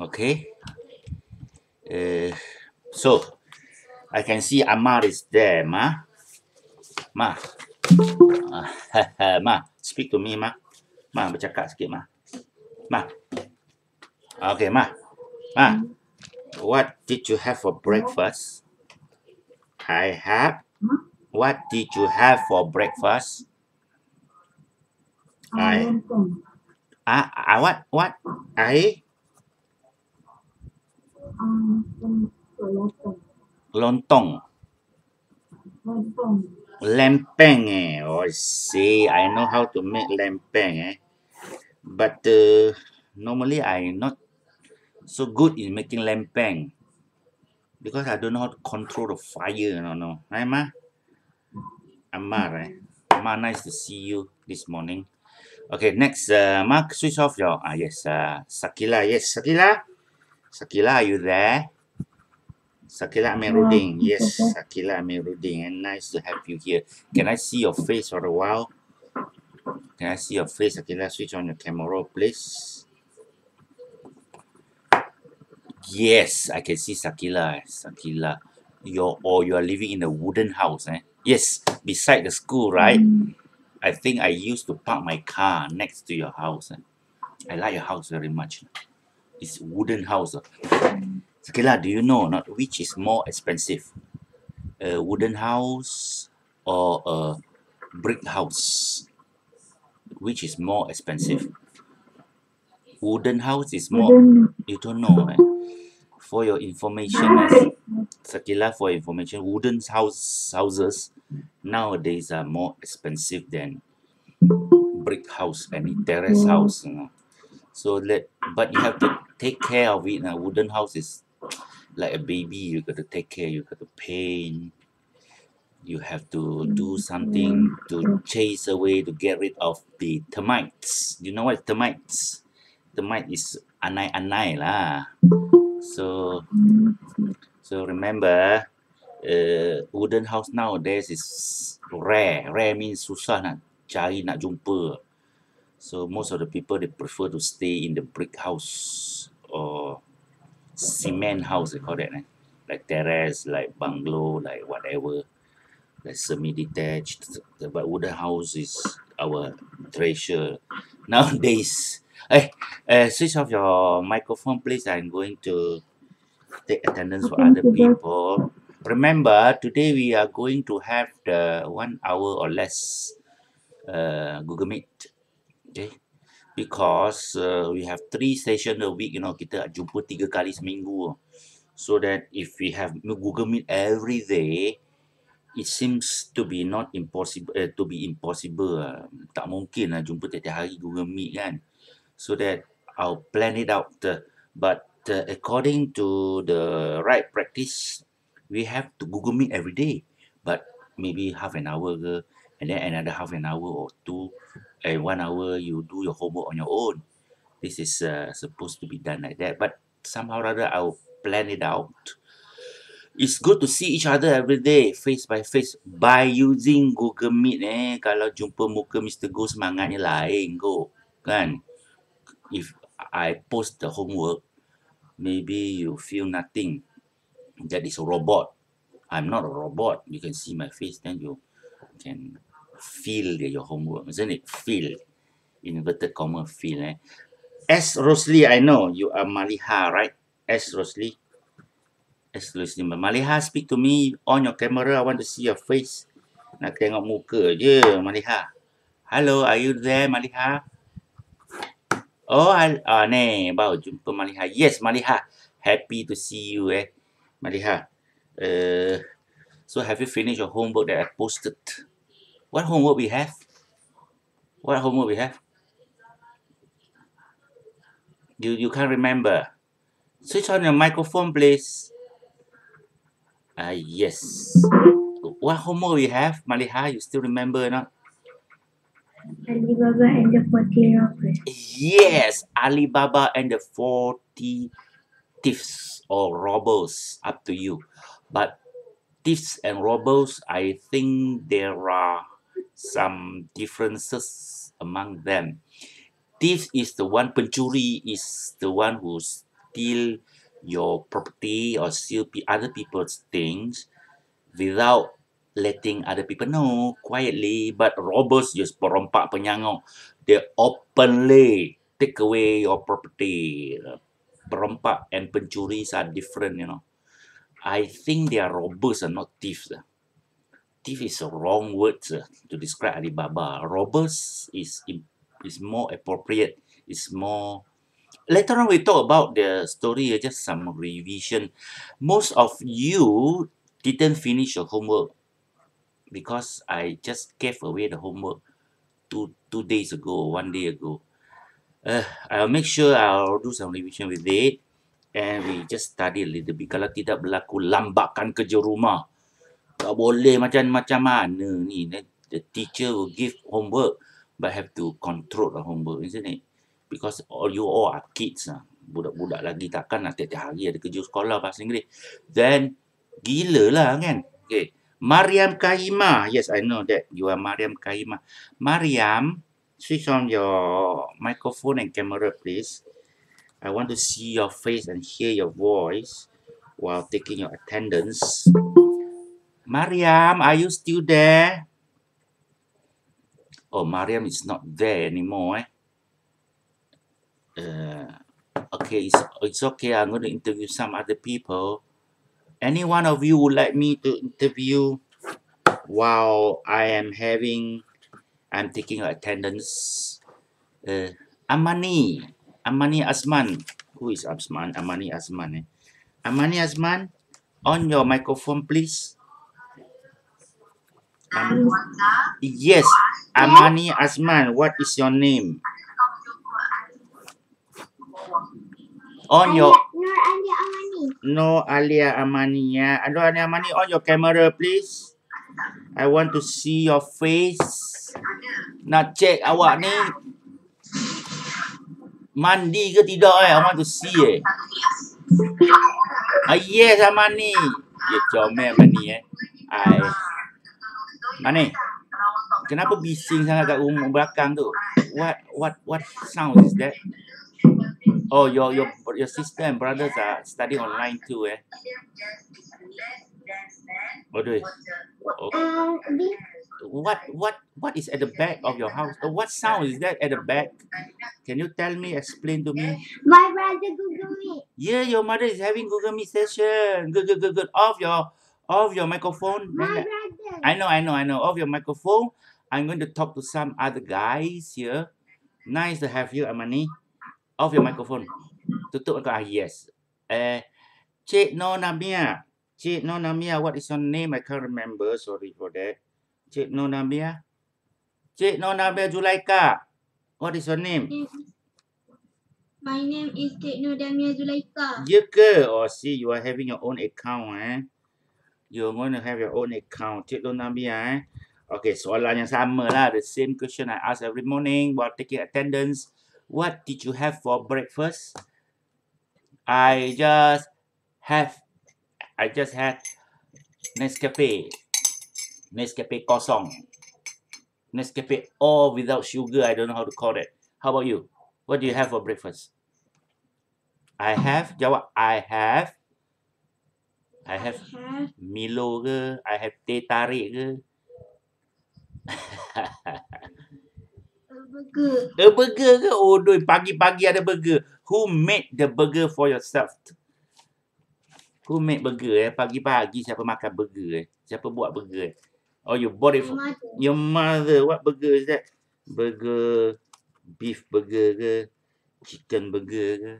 Okay. Uh, so I can see Amar is there, Ma. Ma. ma, speak to me, Ma. Ma, bercakap sikit, Ma. Ma. Okay, Ma. Ma, what did you have for breakfast? I have. What did you have for breakfast? Ah, I. Ah, ah, what, what? I? Lontong. Lempeng. Eh. Oh, I see. I know how to make lempeng. Eh. But uh, normally I not so good in making lempeng because I don't know how to control the fire. No, no. Hi, Ma? Amar, eh. Ma, nice to see you this morning. Okay, next, uh, Mark, switch off your, ah, yes, uh, Sakila, yes, Sakila. Sakila, are you there? Sakila Amiruddin, yes, Sakila Amiruddin, and nice to have you here. Can I see your face for a while? Can I see your face, Sakila? Switch on your camera, please. Yes, I can see Sakila, Sakila. You're, or oh, you are living in a wooden house, eh? Yes, beside the school, right? Mm. I think I used to park my car next to your house. and eh? I like your house very much. It's wooden house. Eh? do you know not which is more expensive? A wooden house or a brick house? Which is more expensive? Wooden house is more. You don't know. Eh? For your information, eh? Sakila for information, wooden house houses nowadays are more expensive than brick house, any terrace house. You know. So let but you have to take care of it. Now wooden house is like a baby, you got to take care, you got to paint, you have to do something to chase away to get rid of the termites. You know what termites? Termite is anai anai lah. So So remember, uh, wooden house nowadays is rare. Rare means susah nak cari, nak jumpa. So most of the people, they prefer to stay in the brick house or cement house, they call that. Eh? Like terrace, like bungalow, like whatever. Like semi-detached. But wooden house is our treasure. Nowadays, eh, uh, switch off your microphone, please. I'm going to take attendance for other people. Remember, today we are going to have the one hour or less uh, Google Meet. Okay? Because uh, we have three sessions a week, you know, kita jumpa tiga kali seminggu. So that if we have Google Meet every day, it seems to be not impossible, uh, to be impossible. Uh, tak mungkin lah uh, jumpa tiap-tiap hari Google Meet kan. So that I'll plan it out. Uh, but the, according to the right practice, we have to Google Meet every day, but maybe half an hour ke, and then another half an hour or two, and eh, one hour you do your homework on your own. This is uh, supposed to be done like that, but somehow or other I'll plan it out. It's good to see each other every day, face by face, by using Google Meet. Eh, kalau jumpa muka Mr. Go, semangatnya lain, go. Kan? If I post the homework, maybe you feel nothing that is a robot i'm not a robot you can see my face then you can feel your homework isn't it feel inverted comma feel eh? as rosli i know you are maliha right as rosli as rosli maliha speak to me on your camera i want to see your face nak tengok muka je maliha hello are you there maliha Oh, I, ah, ni, baru jumpa Maliha. Yes, Maliha. Happy to see you, eh. Maliha. Uh, so have you finished your homework that I posted? What homework we have? What homework we have? You, you can't remember. Switch on your microphone, please. Ah, uh, yes. What homework we have, Maliha? You still remember or not? Alibaba and the 40 robbers. Yes, Alibaba and the 40 thieves or robbers, up to you. But thieves and robbers, I think there are some differences among them. Thief is the one, pencuri is the one who steal your property or steal other people's things without letting other people know quietly, but robbers just perompak penyangok. They openly take away your property. Perompak and pencuris are different, you know. I think they are robbers and not thieves. Ah. Thief is a wrong word to describe Alibaba. Robbers is is more appropriate. It's more later on we talk about the story, uh, just some revision. Most of you didn't finish your homework because I just gave away the homework two two days ago, one day ago. Uh, I'll make sure I'll do some revision with it and we just study a little bit. Kalau tidak berlaku lambakan kerja rumah, tak boleh macam-macam mana ni. The teacher will give homework but have to control the homework, isn't it? Because all you all are kids. Lah. Budak-budak lagi takkan nak tiap-tiap hari ada kerja sekolah bahasa Inggeris. Then, gila lah kan? Okay. Mariam Kaima, Yes, I know that you are Mariam Kaima. Mariam, switch on your microphone and camera, please. I want to see your face and hear your voice while taking your attendance. Mariam, are you still there? Oh, Mariam is not there anymore. Eh? Uh, okay, it's, it's okay. I'm going to interview some other people any one of you would like me to interview while I am having, I'm taking attendance. Uh, Amani, Amani Asman. Who is Asman? Amani Asman. Eh? Amani Asman, on your microphone, please. Um, yes, Amani Asman, what is your name? on your Nur Alia Amani. Nur Alia Amani ya. Yeah. Nur Alia Amani on your camera please. I want to see your face. Nak check awak ni mandi ke tidak eh. I want to see eh. Ah, yes Amani. Ya yeah, comel Amani eh. Ai. Amani. Kenapa bising sangat kat rumah belakang tu? What what what sound is that? Oh, your your your sister and brothers are studying online too, eh? What oh, do it. Oh. What what what is at the back of your house? Oh, what sound is that at the back? Can you tell me? Explain to me. My brother Google Me. Yeah, your mother is having Google Me session. Good, good, good, good. Off your off your microphone. My uh, brother. I know, I know, I know. Off your microphone. I'm going to talk to some other guys here. Nice to have you, Amani. off your microphone tutup kau ah yes eh Cik Nonamia Cik Nonamia what is your name I can't remember sorry for that Cik Nonamia Cik Nonamia Zulaika what is your name My name is Cik Nonamia Zulaika Ya ke oh see you are having your own account eh You're going to have your own account Cik Nonamia eh Okay, soalan yang sama lah. Uh, the same question I ask every morning while taking attendance. What did you have for breakfast? I just have I just had Nescafe. Nescafe kosong. Nescafe all without sugar. I don't know how to call that. How about you? What do you have for breakfast? I have jawab I have I have Milo ke I have teh tarik ke burger. The burger ke? Oh, doi. Pagi-pagi ada burger. Who made the burger for yourself? Who made burger eh? Pagi-pagi siapa makan burger eh? Siapa buat burger eh? Oh, you bought it for... Mother. Your mother. What burger is that? Burger. Beef burger ke? Chicken burger ke?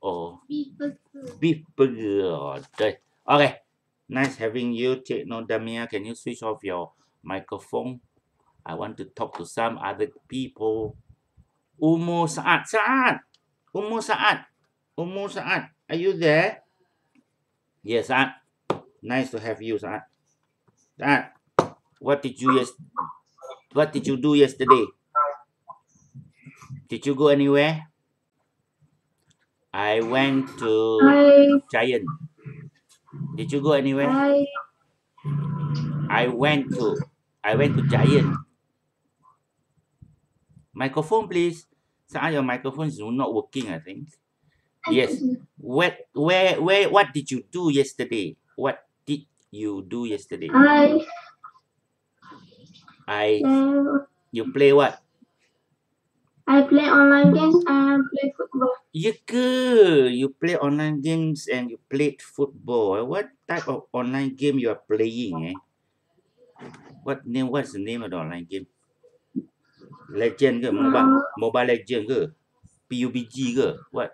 Oh. Beef burger. Beef burger. Oh, doi. Okay. Nice having you, Techno Damia. Can you switch off your microphone? I want to talk to some other people. Umu Saad. Saad. Umu Saad. Umu Saad. Are you there? Yes, Saad. Nice to have you, Saad. Saad. What did you yes what did you do yesterday? Did you go anywhere? I went to I, Giant. Did you go anywhere? I, I went to I went to Giant. Microphone, please. Sorry, ah, your microphone is not working, I think. Yes. Where, where, where, what did you do yesterday? What did you do yesterday? I... I... you play what? I play online games and play football. You could. You play online games and you played football. What type of online game you are playing, eh? What name? What's the name of the online game? Legend ke? Mobile, uh, Mobile Legend ke? PUBG ke? What?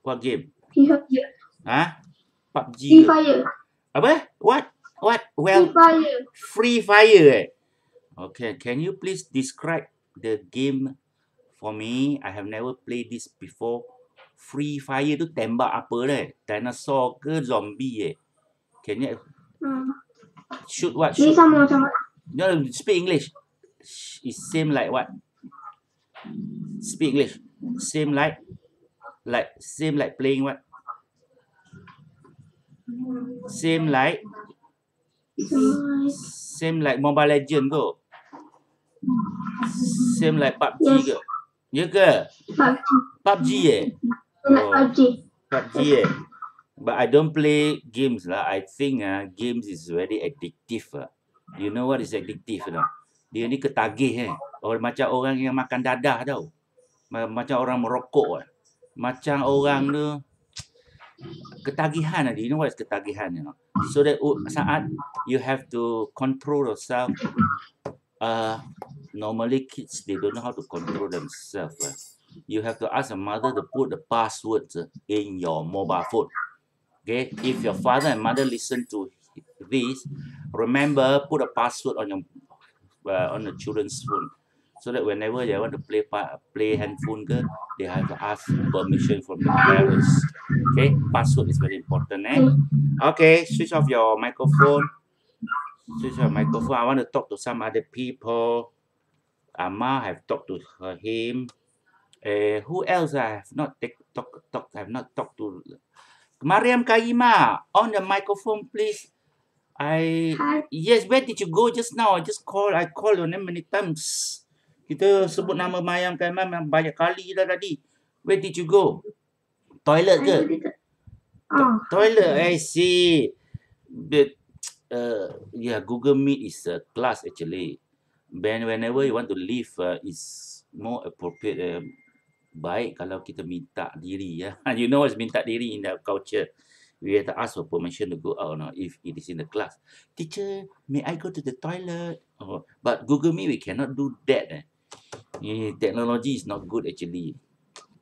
What game? PUBG. Ah? Ha? PUBG. Free ke? Fire. Apa? What? What? Well, Free Fire. Free Fire eh. Okay, can you please describe the game for me? I have never played this before. Free Fire tu tembak apa leh? Dinosaur ke zombie eh? Can you? Hmm. Shoot what? Shoot. Ni sama sama. No, speak English is same like what? Speak English. Same like, like same like playing what? Same like, same like Mobile Legend go. Same like PUBG yes. ke? Ya ke? PUBG. PUBG eh? Oh. PUBG. PUBG eh? But I don't play games lah. I think ah uh, games is very addictive. Uh. You know what is addictive? You know? dia ni ketagih eh. Orang, macam orang yang makan dadah tau. Macam orang merokok eh. Macam orang tu ketagihan tadi. You know what is ketagihan? You know? So that uh, saat you have to control yourself. Uh, normally kids, they don't know how to control themselves. Eh. You have to ask a mother to put the password eh, in your mobile phone. Okay, if your father and mother listen to this, remember put a password on your uh, on the children's phone so that whenever they want to play play handphone they have to ask permission from the parents okay password is very important eh? okay switch off your microphone switch off microphone i want to talk to some other people ama have talked to her, him uh, who else i have not take, talk, talk i have not talked to mariam kaima on the microphone please I Hi. yes, where did you go just now? I just call, I call your name many times. Kita sebut nama Mayam Kaiman yang banyak kali dah tadi. Where did you go? Toilet ke? To ah. toilet, I see. The, uh, yeah, Google Meet is a class actually. then whenever you want to leave, uh, is more appropriate. Uh, baik kalau kita minta diri ya. Yeah. You know what's minta diri in that culture we have to ask for permission to go out or not if it is in the class. Teacher, may I go to the toilet? Oh, but Google Meet, we cannot do that. Eh. Eh, technology is not good actually.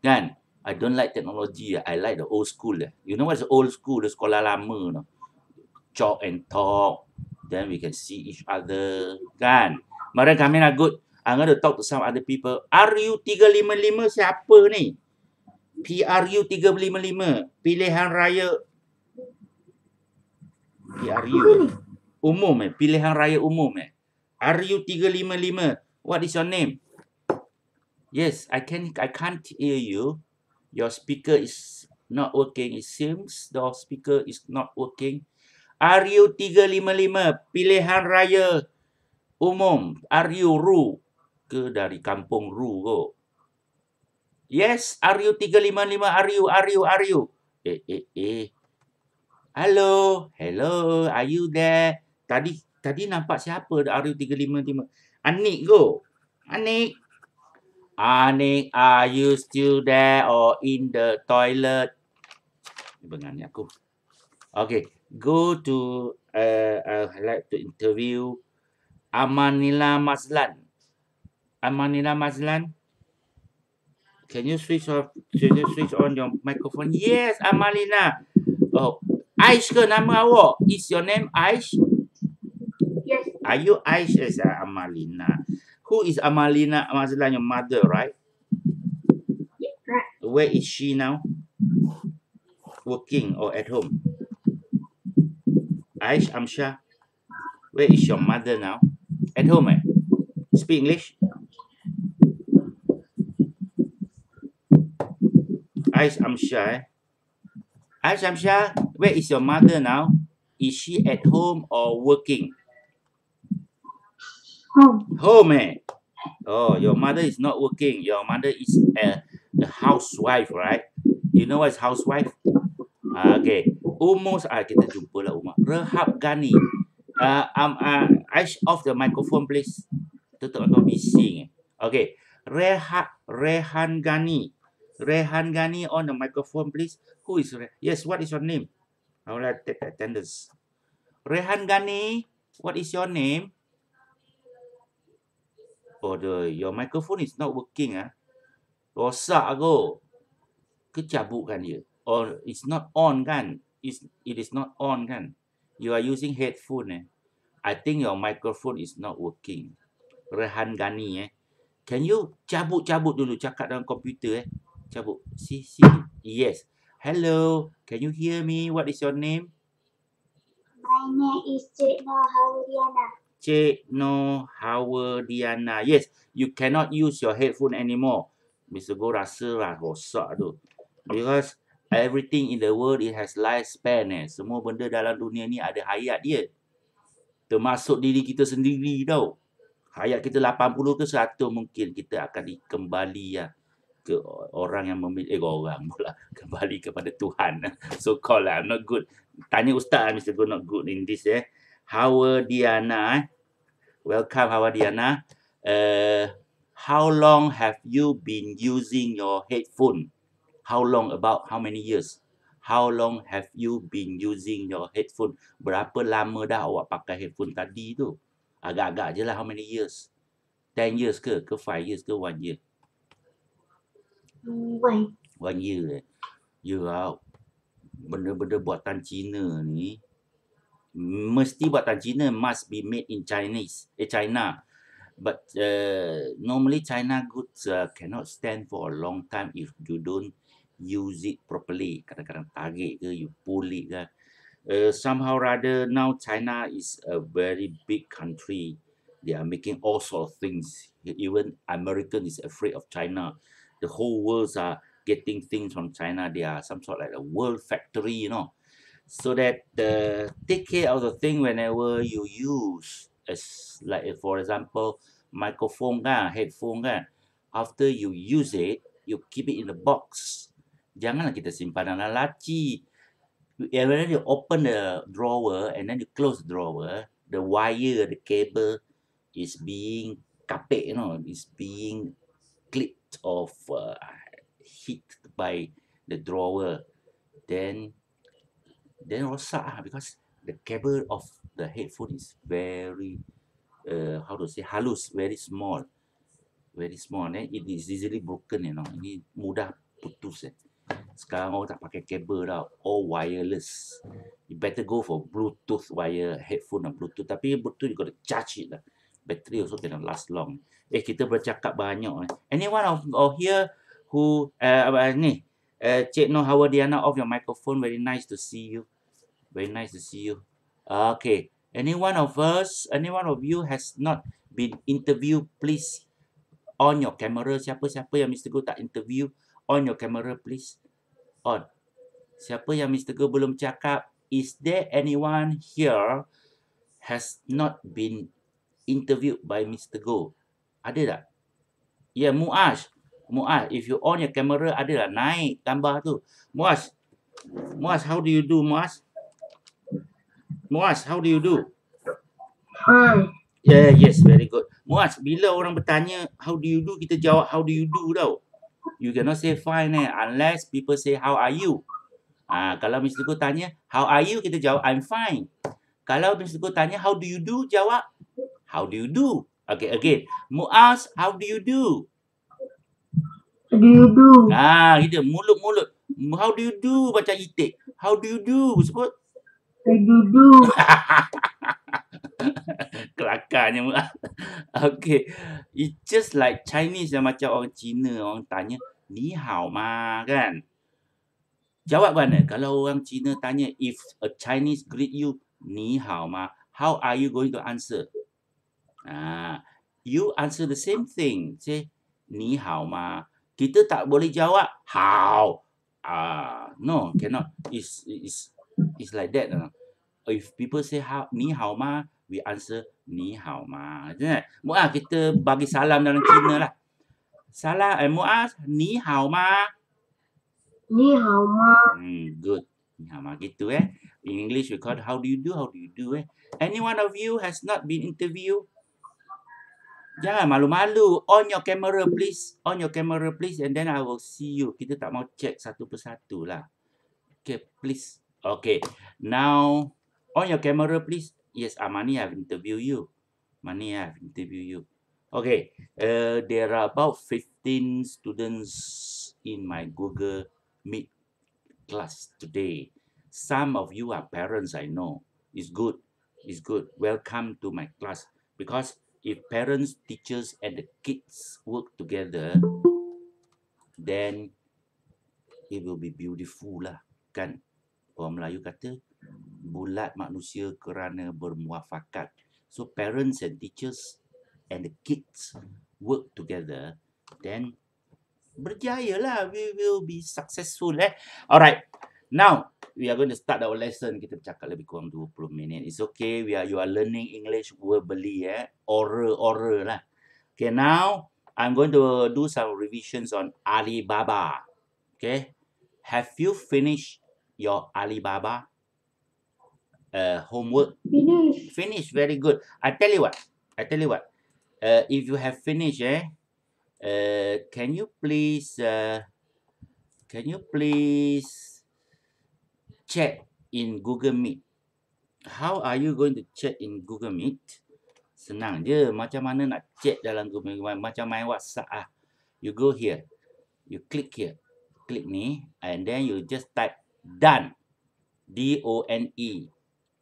Kan? I don't like technology. Eh. I like the old school. Eh. You know what? what's old school? The sekolah lama. No? Chalk and talk. Then we can see each other. Kan? Mereka kami nak good. I'm going to talk to some other people. RU355 siapa ni? PRU355. Pilihan Raya PRU umum eh pilihan raya umum eh RU355 what is your name yes i can i can't hear you your speaker is not working it seems the speaker is not working RU355 pilihan raya umum RU ru ke dari kampung ru go yes RU355 RU RU RU eh eh eh Hello, hello, are you there? Tadi tadi nampak siapa dah RU355? Anik go. Anik. Anik, are you still there or in the toilet? Bengang aku. Okay, go to, uh, uh, I like to interview Amanila Mazlan. Amanila Mazlan. Can you switch off? Can you switch on your microphone? Yes, Amalina. Oh, Aish ke nama awak? Is your name Aish? Yes. Are you Aish? Yes, Amalina. Who is Amalina? Amalina, your mother, right? Yes, right. Where is she now? Working or at home? Aish, Amsha, where is your mother now? At home, eh? Speak English. Aish, Amsha, eh? Hi, Shamsha. Where is your mother now? Is she at home or working? Home. Home, eh? Oh, your mother is not working. Your mother is a, a housewife, right? You know what's housewife? Ah, okay. Almost, ah, kita jumpa lah, Umar. Rehab Ghani. Uh, um, uh, I sh- off the microphone, please. Tu tengok tu bising. Eh. Okay. Rehab, Rehan Ghani. Rehan Ghani on the microphone, please. Who is Re- Yes, what is your name? I will take attendance. Rehan Gani, what is your name? Oh, the, your microphone is not working. Ah. Rosak aku, ah, Kecabuk kan dia. Or oh, it's not on kan? It's, it is not on kan? You are using headphone eh? I think your microphone is not working. Rehan Gani eh? Can you cabut-cabut dulu cakap dalam komputer eh? Cabut. Si, si. Yes. Hello, can you hear me? What is your name? My name is Cik Nohawadiana. Cik Nohawadiana. Yes, you cannot use your headphone anymore. Mr. Go rasa lah, rosak tu. Because everything in the world, it has lifespan eh. Semua benda dalam dunia ni ada hayat dia. Termasuk diri kita sendiri tau. Hayat kita 80 ke 100 mungkin kita akan dikembali lah. Ya ke orang yang memilih eh, orang pula kembali kepada Tuhan so call lah I'm not good tanya ustaz Mr. Go not good in this eh how Diana eh? welcome how Diana uh, how long have you been using your headphone how long about how many years how long have you been using your headphone berapa lama dah awak pakai headphone tadi tu agak-agak je lah how many years 10 years ke ke 5 years ke 1 year Wang Ye Ye out Benda-benda buatan Cina ni Mesti buatan Cina Must be made in Chinese Eh China But uh, Normally China goods uh, Cannot stand for a long time If you don't Use it properly Kadang-kadang tagik ke You pull it ke uh, Somehow rather Now China is a very big country They are making all sort of things Even American is afraid of China the whole world's are getting things from China. They are some sort of like a world factory, you know. So that the uh, take care of the thing whenever you use, as like for example, microphone kan, headphone kan. After you use it, you keep it in the box. Janganlah kita simpan dalam laci. And eh, when you open the drawer and then you close the drawer, the wire, the cable is being kapek, you know, is being clipped of uh, heat by the drawer then then also ah because the cable of the headphone is very uh, how to say halus very small very small eh it is easily broken you know ini mudah putus eh sekarang orang tak pakai kabel dah all wireless you better go for bluetooth wire headphone dan bluetooth tapi bluetooth you got to charge it lah battery also cannot last long. Eh, kita bercakap banyak. Eh. Anyone of, of here who, uh, uh, ni, uh, Cik Noh Hawadiana, off your microphone. Very nice to see you. Very nice to see you. Okay. Anyone of us, anyone of you has not been interviewed, please on your camera. Siapa-siapa yang Mr. Go tak interview, on your camera, please. On. Siapa yang Mr. Go belum cakap, is there anyone here has not been interviewed by Mr. Go, Ada tak? Ya, yeah, Muaz. Muaz, if you on your camera, ada lah Naik, tambah tu. Muaz. Muaz, how do you do, Muaz? Muaz, how do you do? Hi. Yeah, yes, very good. Muaz, bila orang bertanya, how do you do? Kita jawab, how do you do tau? You cannot say fine eh, unless people say, how are you? Ah, kalau Mr. Go tanya, how are you? Kita jawab, I'm fine. Kalau Mr. Go tanya, how do you do? Jawab, How do you do? Okay, again. Muaz, how do you do? How do you do? Ah, gitu. Mulut-mulut. How do you do? Baca itik. How do you do? Sebut. How do you do? Kelakarnya. Okay. It's just like Chinese yang macam orang Cina. Orang tanya, ni hao ma, kan? Jawab mana? Kalau orang Cina tanya, if a Chinese greet you, ni hao ma, how are you going to answer? Ah, you answer the same thing. Say, ni hao ma. Kita tak boleh jawab how. Ah, no, cannot. It's it's it's like that. You If people say how ni hao ma, we answer ni hao ma. Jadi, muah kita bagi salam dalam Cina lah. Salam, eh, muah ni hao ma. Ni hao ma. Hmm, good. Ni hao ma gitu eh. In English, we call how do you do? How do you do eh? Any one of you has not been interviewed? Jangan malu-malu. On your camera please. On your camera please. And then I will see you. Kita tak mau check satu persatu lah. Okay, please. Okay. Now, on your camera please. Yes, Amani, ah, I've interview you. Amani, I've interview you. Okay. Uh, there are about 15 students in my Google Meet class today. Some of you are parents, I know. It's good. It's good. Welcome to my class. Because if parents, teachers, and the kids work together, then it will be beautiful lah, kan? Orang Melayu kata, bulat manusia kerana bermuafakat. So, parents and teachers and the kids work together, then berjaya lah. We will be successful, eh? Alright. Now, we are going to start our lesson. Kita bercakap lebih kurang 20 minit. It's okay. We are you are learning English verbally, yeah. Oral, oral lah. Okay, now I'm going to do some revisions on Alibaba. Okay. Have you finished your Alibaba uh, homework? Finish. Finish. Very good. I tell you what. I tell you what. Uh, if you have finished, eh, uh, can you please, uh, can you please chat in Google Meet. How are you going to chat in Google Meet? Senang je. Macam mana nak chat dalam Google Meet? Macam main WhatsApp ah. You go here. You click here. Click ni. And then you just type done. D-O-N-E.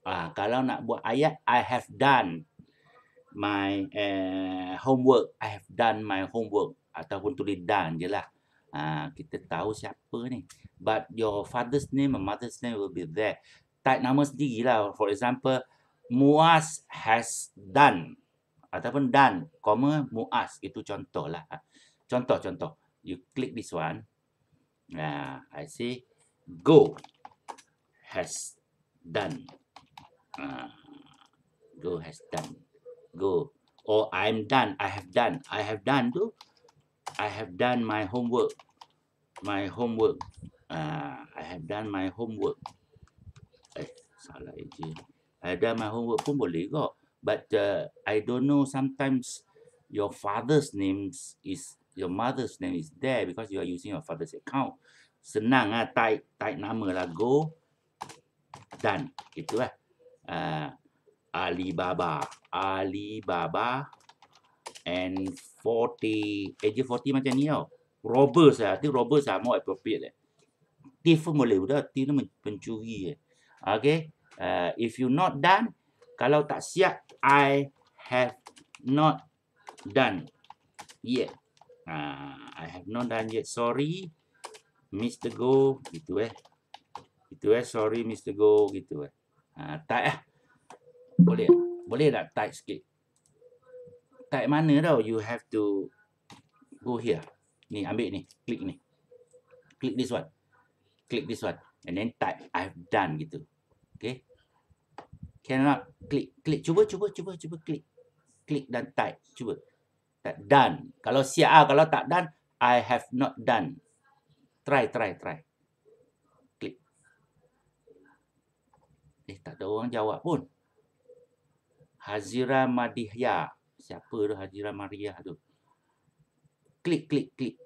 Ah, kalau nak buat ayat, I have done my uh, homework. I have done my homework. Ataupun tulis done je lah uh, kita tahu siapa ni. But your father's name and mother's name will be there. Type nama sendiri lah. For example, Muaz has done. Ataupun done, comma, Muaz. Itu contoh lah. Ah, contoh, contoh. You click this one. Nah, I say go has done. Uh, go has done. Go. oh I'm done. I have done. I have done tu. I have done my homework. My homework. Uh, I have done my homework. Eh, salah je. I have done my homework pun boleh kot. But uh, I don't know sometimes your father's name is, your mother's name is there because you are using your father's account. Senang lah, type, type nama lah, go, done. Itulah. Uh, Alibaba. Alibaba and 40 age 40 macam ni tau Robbers lah tu robbers lah More appropriate lah Thief pun boleh budak tu tu pencuri je Okay uh, If you not done Kalau tak siap I have not done yet uh, I have not done yet Sorry Mr. Go Gitu eh Gitu eh Sorry Mr. Go Gitu eh uh, Tight lah Boleh Boleh tak tight sikit tak mana tau you have to go here ni ambil ni klik ni klik this one klik this one and then type i've done gitu okey cannot click, klik cuba cuba cuba cuba klik klik dan type cuba tak done kalau siap ah kalau tak done i have not done try try try klik eh tak ada orang jawab pun Hazira Madihya siapa tu Haji Ramariah tu. Klik, klik, klik.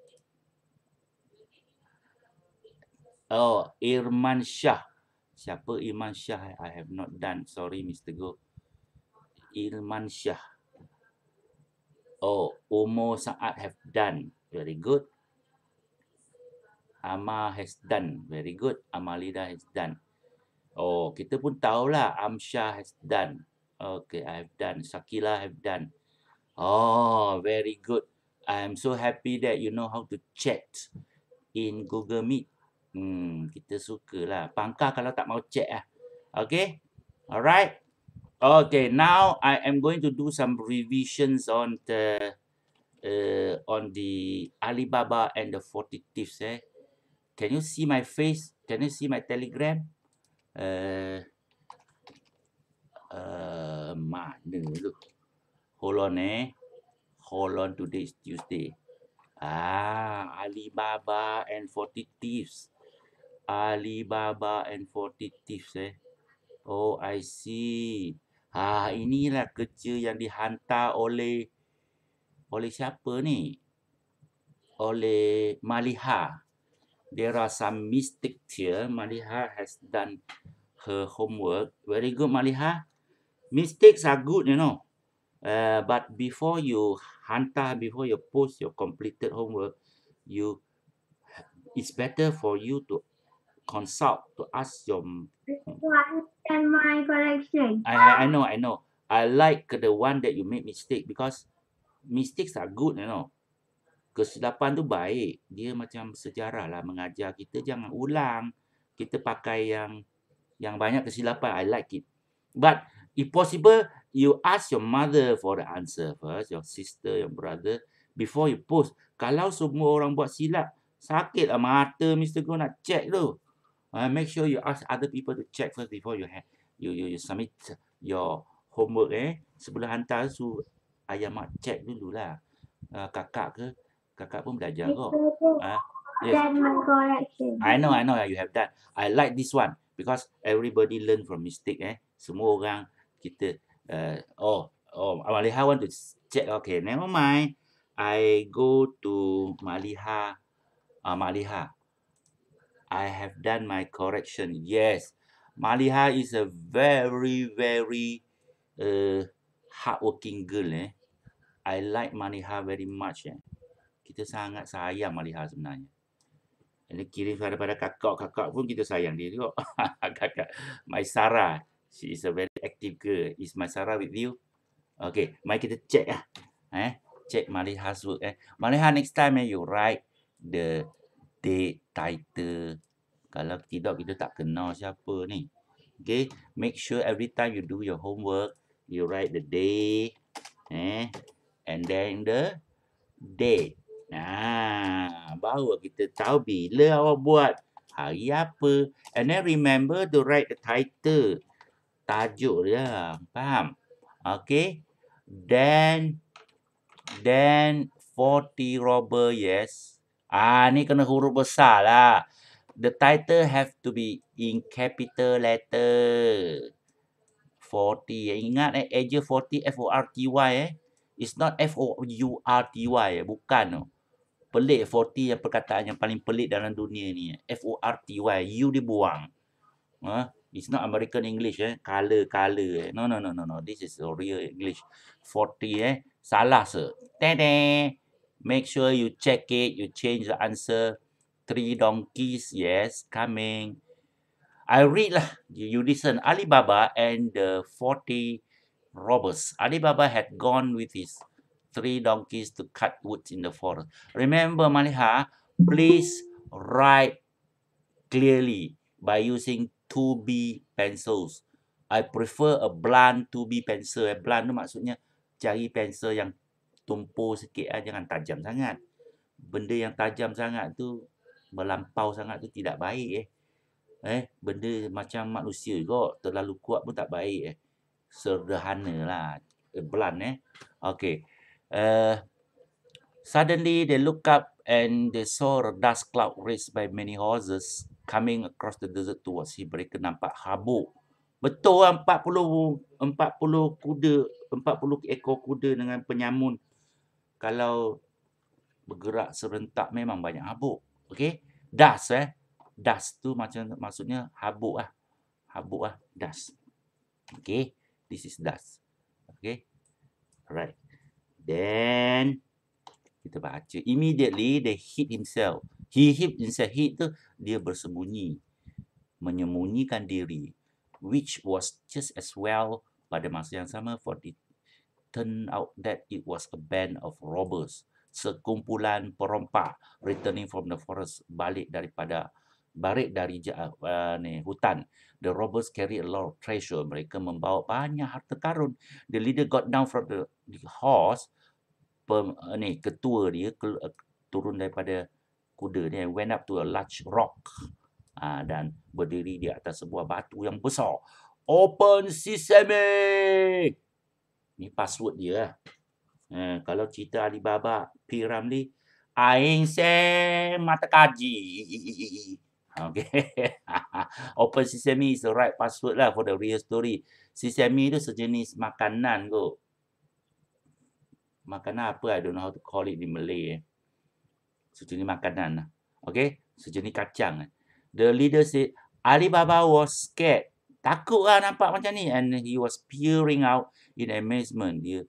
Oh, Irman Shah. Siapa Irman Shah? I have not done. Sorry, Mr. Go. Irman Shah. Oh, Umur Saad have done. Very good. Ama has done. Very good. Amalida has done. Oh, kita pun tahulah. Amsha has done. Okay, I have done. Sakila have done. Oh, very good. I am so happy that you know how to chat in Google Meet. Hmm, kita suka lah. Pangkah kalau tak mau chat lah. Okay? Alright? Okay, now I am going to do some revisions on the uh, on the Alibaba and the 40 tips. Eh? Can you see my face? Can you see my telegram? Uh, uh, mana tu? hold on eh hold on today is tuesday ah alibaba and 40 thieves alibaba and 40 thieves eh oh i see ah inilah kerja yang dihantar oleh oleh siapa ni oleh maliha there are some mistakes here maliha has done her homework very good maliha mistakes are good you know Uh, but before you hantar, before you post your completed homework, you it's better for you to consult to ask your. And my correction. I, I I know I know I like the one that you make mistake because mistakes are good you know kesilapan tu baik dia macam sejarah lah mengajar kita jangan ulang kita pakai yang yang banyak kesilapan I like it but if possible you ask your mother for the answer first, your sister, your brother, before you post. Kalau semua orang buat silap, sakit lah mata Mr. Go nak check tu. Uh, make sure you ask other people to check first before you ha- you, you, you submit your homework eh. Sebelum hantar su ayah mak check dululah. Uh, kakak ke? Kakak pun belajar kok. Uh, yes. I know, I know you have that. I like this one because everybody learn from mistake eh. Semua orang kita Uh, oh oh Maliha want to check okay never mind I go to Maliha ah uh, Maliha I have done my correction yes Maliha is a very very uh, hardworking girl eh I like Maliha very much eh kita sangat sayang Maliha sebenarnya ini kiri suara pada kakak kakak pun kita sayang dia juga kakak my Sarah she is a very aktif ke? Is my Sarah with you? Okay, mari kita check ah, Eh, check Malihah's work. Eh. Malihah, next time eh, you write the date, title. Kalau tidak, kita tak kenal siapa ni. Okay, make sure every time you do your homework, you write the day, eh, and then the date. Nah, baru kita tahu bila awak buat, hari apa. And then remember to write the title tajuk dia. Faham? Okay. Then, then 40 robber, yes. Ah, ni kena huruf besar lah. The title have to be in capital letter. 40. Eh, ingat eh, Azure 40, F-O-R-T-Y eh. It's not F-O-U-R-T-Y eh. Bukan no. Pelik 40 yang perkataan yang paling pelik dalam dunia ni. Eh? F-O-R-T-Y. U dibuang. Huh? It's not American English eh. Color, color eh. No, no, no, no, no. This is a real English. 40 eh. Salah, sir. Tada! Make sure you check it. You change the answer. Three donkeys. Yes, coming. I read lah. You listen. Alibaba and the 40 robbers. Alibaba had gone with his three donkeys to cut wood in the forest. Remember, Maliha, please write clearly by using 2B pencils. I prefer a blunt 2B pencil. Eh. Blunt tu maksudnya cari pencil yang tumpu sikit eh. jangan tajam sangat. Benda yang tajam sangat tu melampau sangat tu tidak baik eh. Eh, benda macam manusia juga terlalu kuat pun tak baik eh. Sederhana lah. Eh, blunt eh. Okay. Uh, eh, suddenly they look up and they saw a dust cloud raised by many horses coming across the desert towards him. Mereka nampak habuk. Betul lah 40, 40 kuda, 40 ekor kuda dengan penyamun. Kalau bergerak serentak memang banyak habuk. Okay? Dust eh. Dust tu macam maksudnya habuk lah. Habuk lah. Dust. Okay? This is dust. Okay? Alright. Then kita baca immediately they hid himself he hid himself hid tu dia bersembunyi menyembunyikan diri which was just as well pada masa yang sama for it turned out that it was a band of robbers sekumpulan perompak returning from the forest balik daripada balik dari uh, ni, hutan the robbers carry a lot of treasure mereka membawa banyak harta karun the leader got down from the, the horse pem, eh, ni ketua dia ke, uh, eh, turun daripada kuda dia went up to a large rock uh, dan berdiri di atas sebuah batu yang besar open sesame ni password dia Uh, kalau cerita Alibaba, P. Ramli, Aing Sam Mata Kaji. Okay. open Sesame is the right password lah for the real story. Sesame tu sejenis makanan kot makanan apa I don't know how to call it di Malay. Eh. Sejenis so, makanan lah. Okay. Sejenis so, kacang. Eh. The leader said, Alibaba was scared. Takut lah nampak macam ni. And he was peering out in amazement. Dia,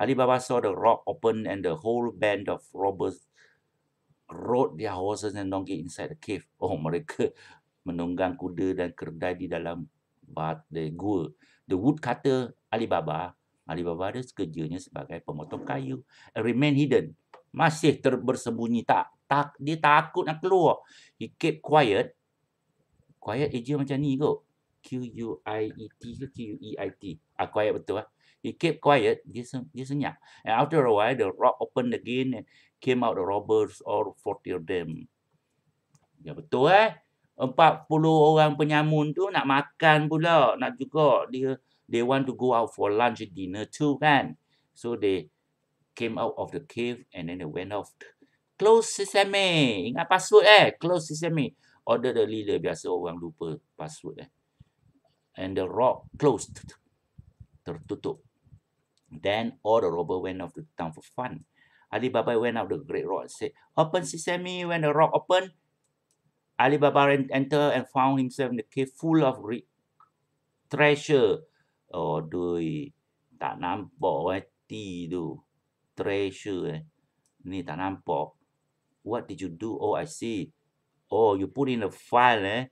Alibaba saw the rock open and the whole band of robbers rode their horses and donkey inside the cave. Oh, mereka menunggang kuda dan kerdai di dalam bat the gua. The woodcutter Alibaba Alibaba ada kerjanya sebagai pemotong kayu. Remain hidden. Masih terbersembunyi. Tak, tak, dia takut nak keluar. He keep quiet. Quiet aja macam ni kot. Q-U-I-E-T ke Q-U-E-I-T? Ah, quiet betul lah. He keep quiet. Dia, sen- dia senyap. And after a while, the rock opened again and came out the robbers or 40 of them. Ya betul eh. 40 orang penyamun tu nak makan pula. Nak juga dia they want to go out for lunch and dinner too, man. So they came out of the cave and then they went off. Close sesame. Ingat password eh. Close sesame. Order the leader. Biasa orang lupa password eh. And the rock closed. Tertutup. Then all the robber went off to the town for fun. Alibaba went out the great rock and said, Open sesame. When the rock open, Alibaba entered and found himself in the cave full of re- treasure oh, doi tak nampak wati tu treasure eh. ni tak nampak what did you do oh i see oh you put in the file eh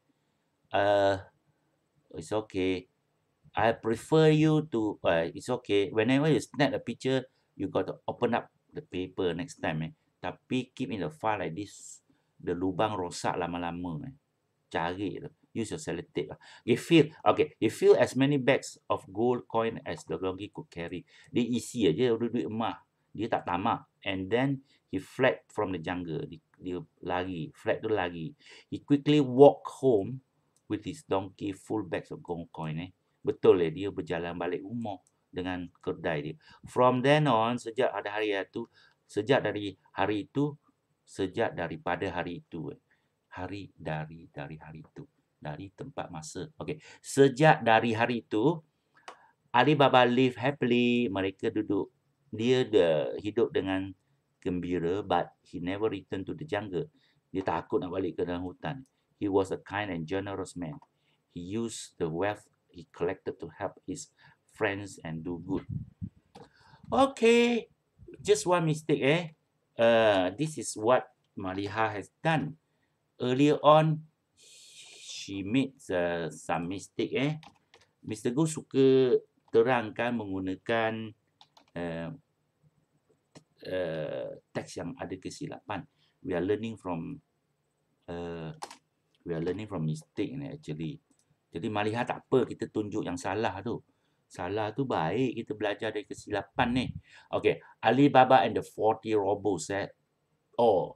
uh it's okay i prefer you to uh, it's okay whenever you snap a picture you got to open up the paper next time eh tapi keep in the file like this the lubang rosak lama-lama eh cari the use your cellar tape lah. You fill, okay, you fill as many bags of gold coin as the donkey could carry. Dia isi aja, dia duit emak Dia tak tamak. And then, he fled from the jungle. Dia, dia lari, fled tu lari. He quickly walk home with his donkey full bags of gold coin eh. Betul eh, dia berjalan balik rumah dengan kedai dia. From then on, sejak ada hari itu, sejak dari hari itu, sejak daripada hari itu, eh. hari dari dari hari itu dari tempat masa. Okey, sejak dari hari itu Alibaba live happily, mereka duduk dia de, hidup dengan gembira but he never return to the jungle. Dia takut nak balik ke dalam hutan. He was a kind and generous man. He used the wealth he collected to help his friends and do good. Okay, just one mistake eh. Uh, this is what Maliha has done. Earlier on, she made uh, some mistake eh. Mr. Goh suka terangkan menggunakan uh, uh, teks yang ada kesilapan. We are learning from uh, we are learning from mistake ni actually. Jadi malihat tak apa kita tunjuk yang salah tu. Salah tu baik kita belajar dari kesilapan ni. Okay, Alibaba and the 40 Robos eh. Oh,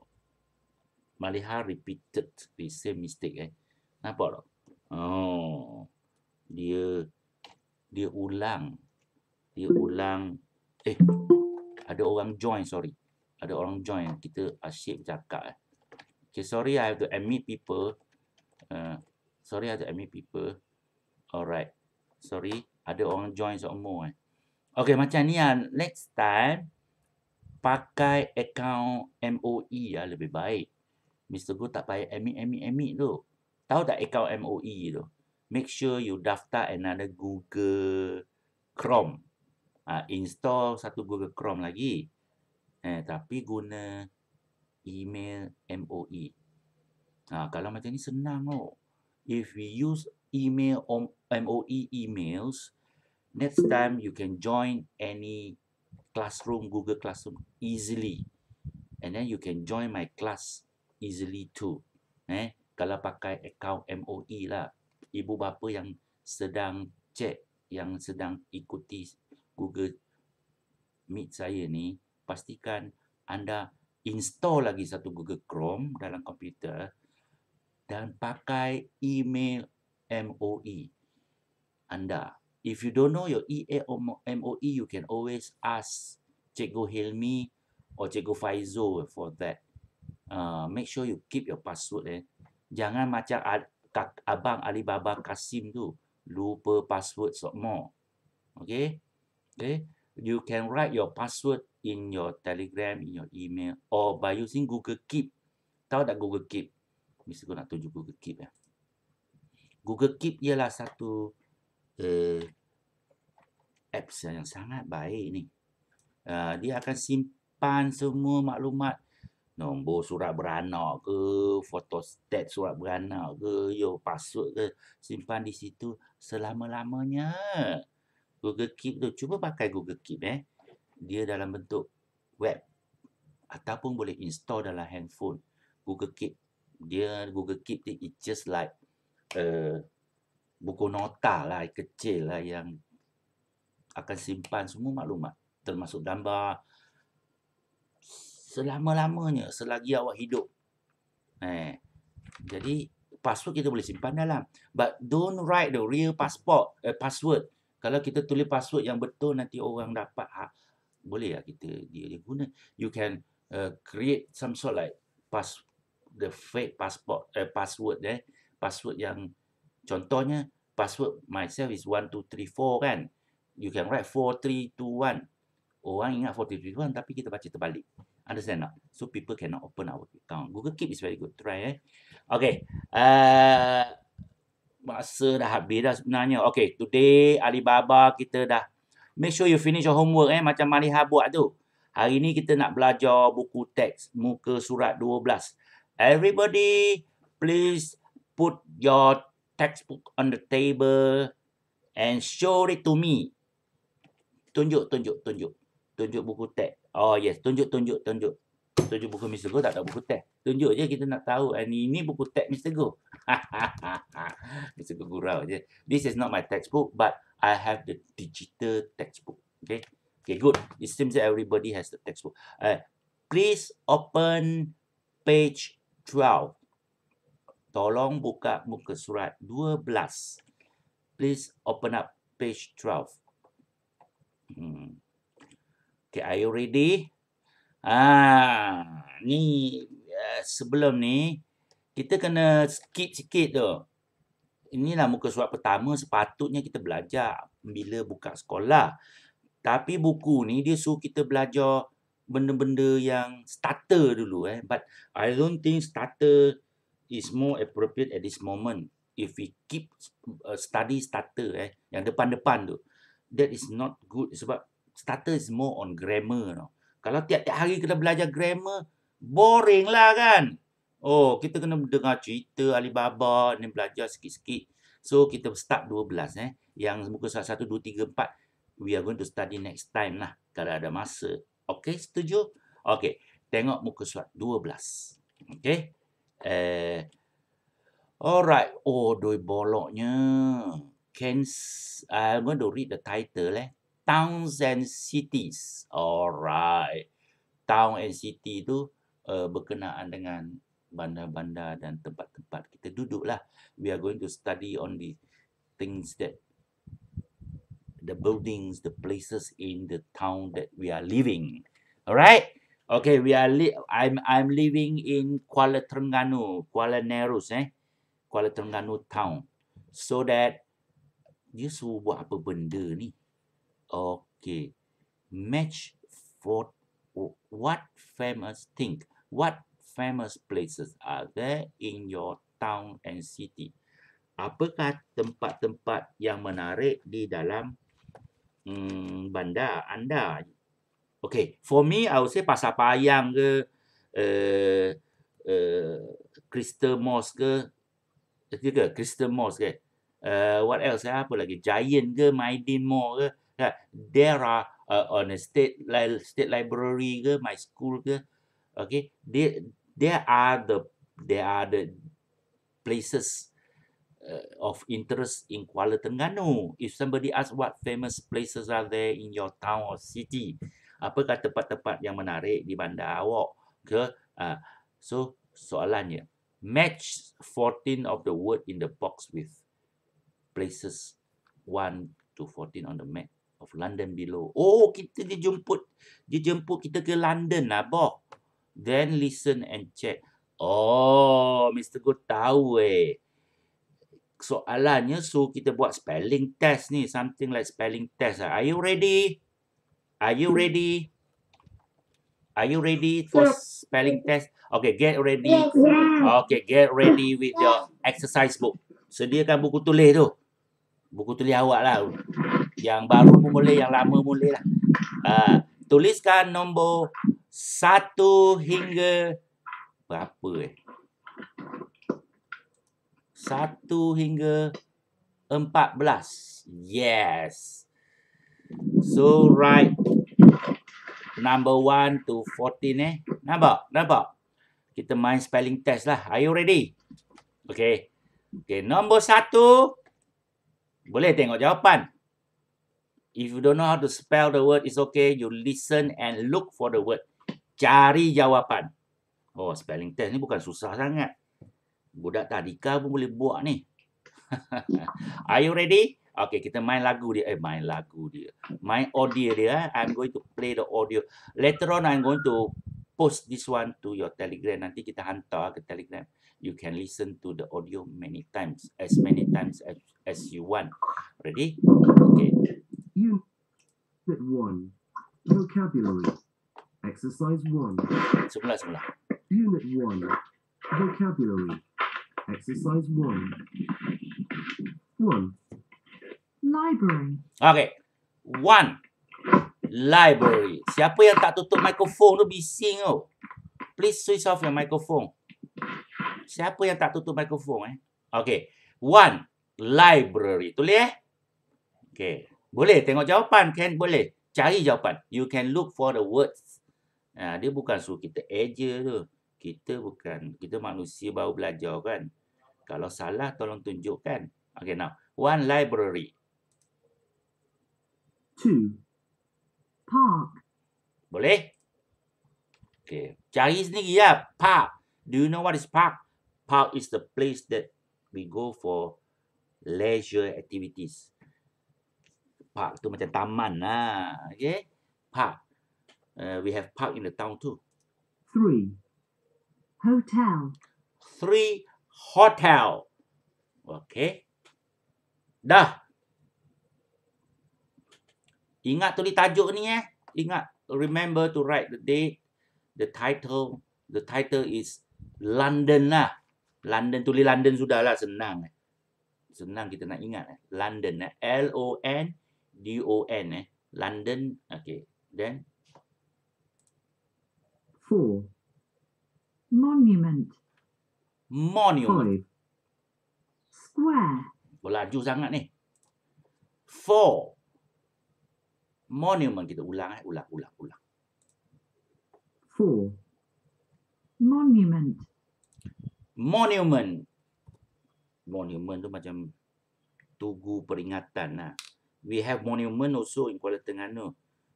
Maliha repeated the same mistake eh. Nampak tak? Oh. Dia dia ulang. Dia ulang. Eh. Ada orang join, sorry. Ada orang join. Kita asyik bercakap eh. Okay, sorry I have to admit people. Uh, sorry I have to admit people. Alright. Sorry. Ada orang join semua eh. Okay, macam ni lah. Next time, pakai account MOE lah lebih baik. Mr. Go tak payah admit, admit, admit tu. Tahu tak account MOE tu? Make sure you daftar another Google Chrome. Ha, install satu Google Chrome lagi. Eh, tapi guna email MOE. Ha, ah, kalau macam ni senang lho. If we use email MOE emails, next time you can join any classroom, Google Classroom easily. And then you can join my class easily too. Eh? kalau pakai akaun MOE lah ibu bapa yang sedang check yang sedang ikuti Google Meet saya ni pastikan anda install lagi satu Google Chrome dalam komputer dan pakai email MOE anda if you don't know your EA or MOE e, you can always ask Cikgu Hilmi or Cikgu Faizo for that uh, make sure you keep your password eh Jangan macam abang Alibaba Kasim tu. Lupa password semua. Okay? Okay? You can write your password in your telegram, in your email or by using Google Keep. Tahu tak Google Keep? Mesti kau nak tuju Google Keep ya. Google Keep ialah satu uh, apps yang sangat baik ni. Uh, dia akan simpan semua maklumat nombor surat beranak ke, foto stat surat beranak ke, yo password ke, simpan di situ selama-lamanya. Google Keep tu, cuba pakai Google Keep eh. Dia dalam bentuk web ataupun boleh install dalam handphone. Google Keep, dia Google Keep ni it's just like uh, buku nota lah, kecil lah yang akan simpan semua maklumat termasuk gambar, selama-lamanya selagi awak hidup. Eh. Jadi password kita boleh simpan dalam. But don't write the real passport eh, password. Kalau kita tulis password yang betul nanti orang dapat ha, boleh lah kita dia, dia guna. You can uh, create some sort like pass the fake passport eh, password eh. Password yang contohnya password myself is 1234 kan. You can write 4321. Orang ingat 4321 tapi kita baca terbalik. Understand not? So people cannot open our account. Google Keep is very good. Try eh. Okay. Uh, masa dah habis dah sebenarnya. Okay. Today Alibaba kita dah. Make sure you finish your homework eh. Macam Maliha buat tu. Hari ni kita nak belajar buku teks. Muka surat 12. Everybody please put your textbook on the table. And show it to me. Tunjuk, tunjuk, tunjuk tunjuk buku teks. Oh yes, tunjuk, tunjuk, tunjuk. Tunjuk buku Mr. Go tak ada buku teks. Tunjuk je kita nak tahu. Ini, ah, ini buku teks Mr. Go. Mr. Go gurau je. This is not my textbook but I have the digital textbook. Okay. Okay, good. It seems that everybody has the textbook. Uh, please open page 12. Tolong buka muka surat 12. Please open up page 12. Hmm. Okay, are you ready? Ah, ni uh, sebelum ni kita kena skip sikit tu. Inilah muka surat pertama sepatutnya kita belajar bila buka sekolah. Tapi buku ni dia suruh kita belajar benda-benda yang starter dulu eh. But I don't think starter is more appropriate at this moment. If we keep uh, study starter eh yang depan-depan tu that is not good sebab starter is more on grammar tau. Kalau tiap-tiap hari kita belajar grammar, boring lah kan. Oh, kita kena dengar cerita Alibaba, ni belajar sikit-sikit. So, kita start 12 eh. Yang muka salah 1, 2, 3, 4. We are going to study next time lah. Kalau ada masa. Okay, setuju? Okay. Tengok muka surat 12. Okay. Eh, alright. Oh, doi boloknya. Can, I'm going to read the title eh towns and cities. Alright. Town and city tu uh, berkenaan dengan bandar-bandar dan tempat-tempat kita duduklah. We are going to study on the things that the buildings, the places in the town that we are living. Alright. Okay, we are li- I'm I'm living in Kuala Terengganu, Kuala Nerus eh. Kuala Terengganu town. So that dia suruh buat apa benda ni? Okay. Match for what famous thing? What famous places are there in your town and city? Apakah tempat-tempat yang menarik di dalam hmm, bandar anda? Okay, for me, I would say Pasar Payang ke, uh, uh, Crystal Mosque ke, eh, ke, ke Crystal Mosque ke, uh, what else, apa lagi, Giant ke, Maidin Mall ke, Yeah, kan? there are uh, on a state li- state library ke, my school ke, okay, they there are the there are the places uh, of interest in Kuala Terengganu. If somebody ask what famous places are there in your town or city, apa apakah tempat-tempat yang menarik di bandar awak ke? Uh, so soalannya, match 14 of the word in the box with places one to 14 on the map of London below. Oh, kita dijemput. Dia jemput kita ke London lah, Bok. Then listen and check. Oh, Mr. Go tahu eh. Soalannya, so kita buat spelling test ni. Something like spelling test lah. Are you ready? Are you ready? Are you ready for spelling test? Okay, get ready. Okay, get ready with your exercise book. Sediakan buku tulis tu. Buku tulis awak lah. Yang baru pun boleh, yang lama pun boleh lah. Uh, tuliskan nombor satu hingga berapa eh? Satu hingga empat belas. Yes. So, right. Number one to fourteen eh. Nampak? Nampak? Kita main spelling test lah. Are you ready? Okay. Okay, nombor satu. Boleh tengok jawapan. If you don't know how to spell the word, it's okay. You listen and look for the word. Cari jawapan. Oh, spelling test ni bukan susah sangat. Budak tadika pun boleh buat ni. Are you ready? Okay, kita main lagu dia. Eh, main lagu dia. Main audio dia. Eh. I'm going to play the audio. Later on, I'm going to post this one to your telegram. Nanti kita hantar ke telegram. You can listen to the audio many times. As many times as, as you want. Ready? Okay. Unit One, Vocabulary. Exercise One. Sebelah, sebelah. Unit One, Vocabulary. Exercise One. One, Library. Okay. One, Library. Siapa yang tak tutup mikrofon tu bising tu. Please switch off your microphone. Siapa yang tak tutup mikrofon eh? Okay. One, Library. Tulis eh? Okay. Boleh tengok jawapan. kan boleh. Cari jawapan. You can look for the words. Ha, dia bukan suruh kita eja tu. Kita bukan. Kita manusia baru belajar kan. Kalau salah tolong tunjukkan. Okay now. One library. Two. Park. Boleh? Okay. Cari sendiri ya. Park. Do you know what is park? Park is the place that we go for leisure activities park tu macam taman lah. Okay. Park. Uh, we have park in the town too. Three. Hotel. Three. Hotel. Okay. Dah. Ingat tulis tajuk ni eh. Ingat. Remember to write the date. The title. The title is London lah. London. Tulis London sudah lah. Senang. Eh? Senang kita nak ingat. Eh? London. L-O-N. Eh. D O N eh London okay then four monument monument five. square Laju sangat ni four monument kita ulang eh ulang ulang ulang four monument monument monument tu macam tugu peringatan lah we have monument also in Kuala Terengganu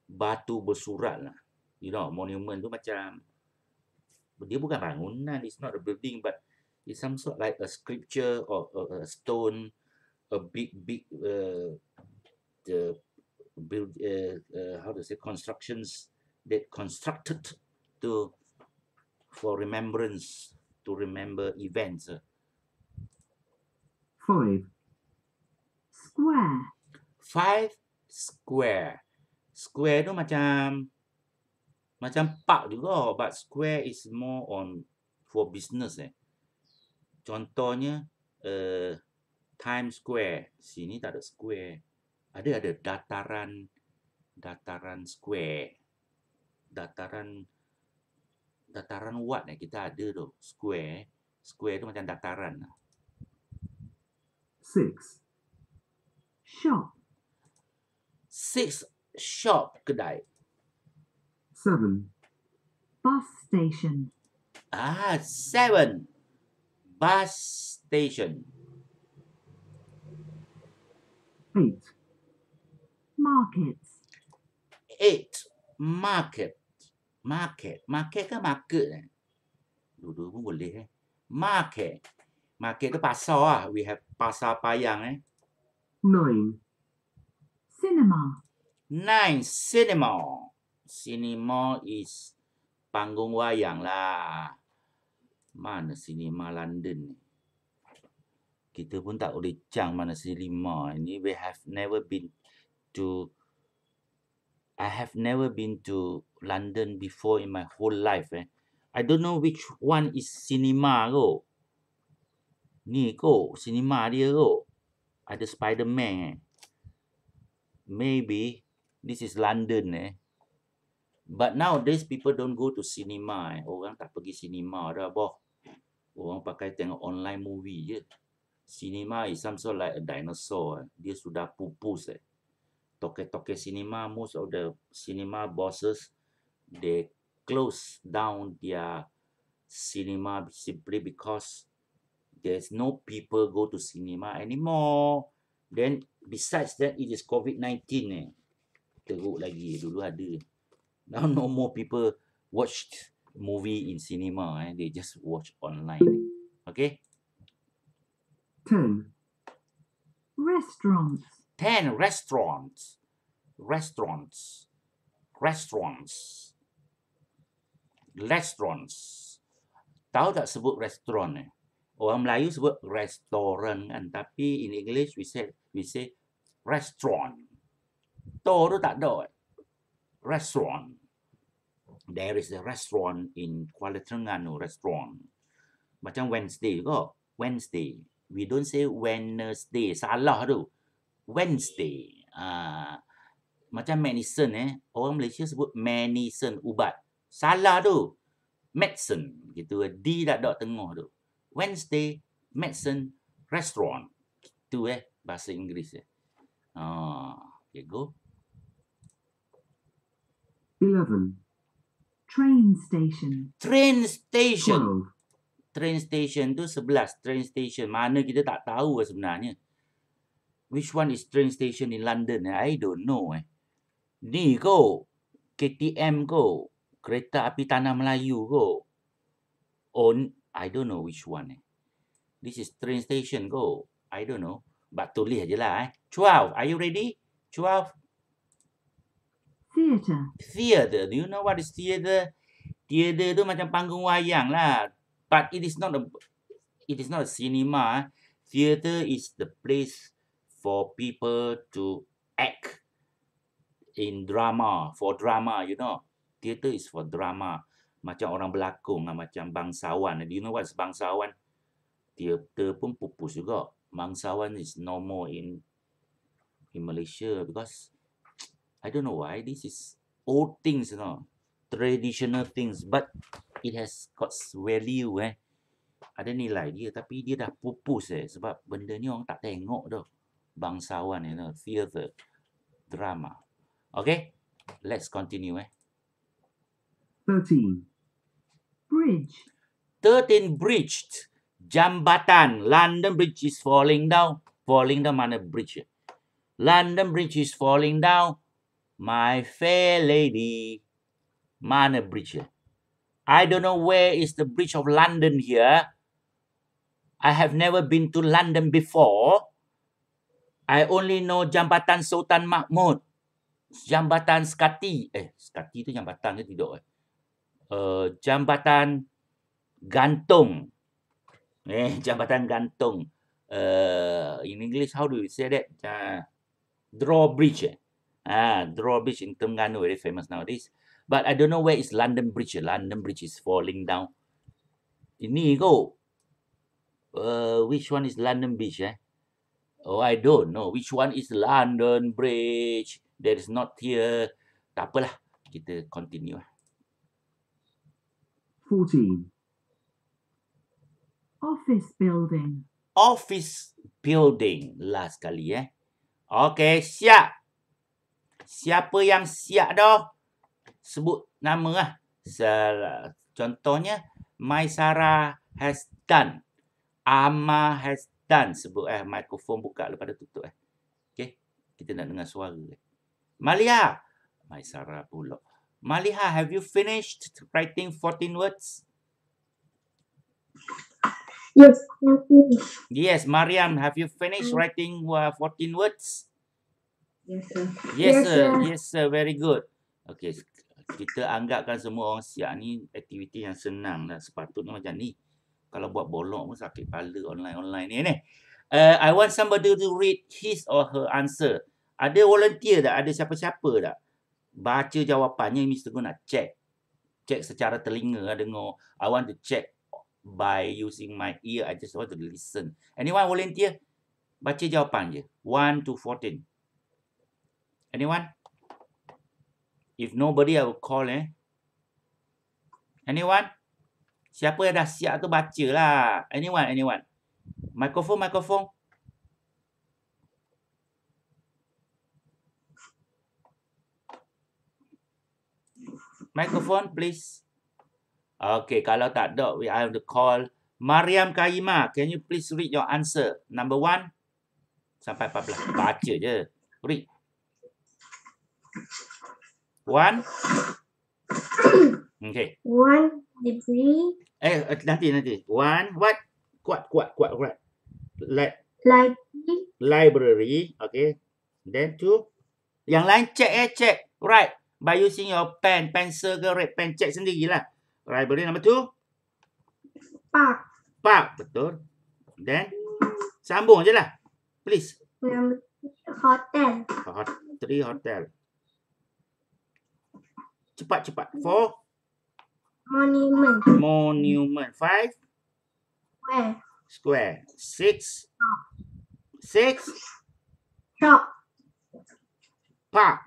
batu bersurat lah you know monument tu macam dia bukan bangunan it's not a building but it's some sort like a scripture or a, a stone a big big uh, the build uh, uh, how to say constructions that constructed to for remembrance to remember events. Uh. Five. Square. five square. Square tu macam macam park juga but square is more on for business eh. Contohnya uh, Times Square. Sini tak ada square. Ada ada dataran dataran square. Dataran dataran what eh kita ada tu square. Square tu macam dataran. Lah. Six. Shop. six shop ก็ได้ seven bus station ah seven bus station eight markets eight market market market ก็ market เนยดูดูพวกคนเลย market market ก็ปลาซอ we have ปลาซาปลายังไง nine cinema. Nine cinema. Cinema is panggung wayang lah. Mana cinema London ni? Kita pun tak boleh cang mana cinema ini. We have never been to I have never been to London before in my whole life eh. I don't know which one is cinema ko. Ni ko, cinema dia ko. Ada Spider-Man eh maybe this is London eh. But nowadays people don't go to cinema eh. Orang tak pergi cinema dah boh. Orang pakai tengok online movie je. Cinema is some sort like a dinosaur. Eh. Dia sudah pupus eh. Toke-toke cinema, most of the cinema bosses, they close down their cinema simply because there's no people go to cinema anymore. Then besides that it is COVID-19 ni. Eh. Teruk lagi dulu ada. Now no more people watch movie in cinema eh. They just watch online. Eh? Okay. 10. Hmm. Restaurants. 10 restaurants. Restaurants. Restaurants. Restaurants. Tahu tak sebut restoran ni? Eh? Orang Melayu sebut restoran kan. Tapi in English we said we say restaurant. To tu tak ada. Eh. Restaurant. There is a restaurant in Kuala Terengganu restaurant. Macam Wednesday ke? Wednesday. We don't say Wednesday. Salah tu. Wednesday. Ah, uh, macam medicine eh. Orang Malaysia sebut medicine, ubat. Salah tu. Medicine. Gitu. Di tak ada tengah tu. Wednesday, medicine, restaurant. Gitu eh bahasa Inggeris ya. Oh, okay, go. Eleven. Train station. Train station. 12. Train station tu sebelas Train station. Mana kita tak tahu lah sebenarnya. Which one is train station in London? Eh? I don't know. Eh. Ni ko. KTM ko. Kereta api tanah Melayu ko. On, I don't know which one. Eh. This is train station ko. I don't know buat tulis je lah eh. Twelve. Are you ready? Twelve. Theater. Theater. Do you know what is theater? Theater tu macam panggung wayang lah. But it is not a it is not a cinema. Eh. Theater is the place for people to act in drama. For drama, you know. Theater is for drama. Macam orang berlakon lah. Macam bangsawan. Do you know what is bangsawan? Theater pun pupus juga mangsawan is no more in in Malaysia because I don't know why this is old things, you know, traditional things, but it has got value eh. Ada nilai dia tapi dia dah pupus eh sebab benda ni orang tak tengok dah. Bangsawan you know, theater drama. Okay, let's continue eh. thirteen Bridge. thirteen bridged jambatan. London Bridge is falling down. Falling down mana bridge? London Bridge is falling down. My fair lady. Mana bridge? I don't know where is the bridge of London here. I have never been to London before. I only know Jambatan Sultan Mahmud. Jambatan Skati. Eh, Skati itu jambatan ke tidak? Eh? Uh, jambatan Gantung. Eh, jambatan gantung. Uh, in English, how do you say that? Uh, drawbridge. Eh? Ah, drawbridge in Terengganu, very famous nowadays. But I don't know where is London Bridge. Eh? London Bridge is falling down. Ini go. Uh, which one is London Bridge? Eh? Oh, I don't know. Which one is London Bridge? There is not here. Tak apalah. Kita continue. 14. Eh office building. Office building. Last sekali eh. Okey, siap. Siapa yang siap dah? Sebut nama lah. Contohnya, Maisara has done. Ama has done. Sebut eh, mikrofon buka lepas tutup eh. Okey, kita nak dengar suara. Eh. Malia. Maisara pula. Malia, have you finished writing 14 words? Yes, yes, Mariam, have you finished um, writing uh, 14 words? Yes, sir. Yes, sir. Yes, sir. Very good. Okay, kita anggapkan semua orang siap ni aktiviti yang senang dan lah. sepatutnya macam ni. Kalau buat bolok pun sakit pala online-online ni. ni. Uh, I want somebody to read his or her answer. Ada volunteer tak? Ada siapa-siapa tak? Baca jawapannya, Mr. Gun nak check. Check secara telinga, lah, dengar. I want to check by using my ear. I just want to listen. Anyone volunteer? Baca jawapan je. 1 to 14. Anyone? If nobody, I will call eh. Anyone? Siapa yang dah siap tu baca lah. Anyone, anyone. Microphone, microphone. Microphone, please. Okay, kalau tak ada, we have to call Mariam Kaima. Can you please read your answer? Number one sampai 14. Baca je. Read. One. Okay. One degree. Eh, eh, nanti, nanti. One, what? Kuat, kuat, kuat, kuat. Like. Library. Okay. Then two. Yang lain check eh, check. Right. By using your pen, pencil ke red pen, check sendirilah library number two? Park. Park, betul. Then, sambung je lah. Please. Hotel. Hot, three hotel. Cepat, cepat. Four? Monument. Monument. Five? Square. Square. Six? Six? Shop. Park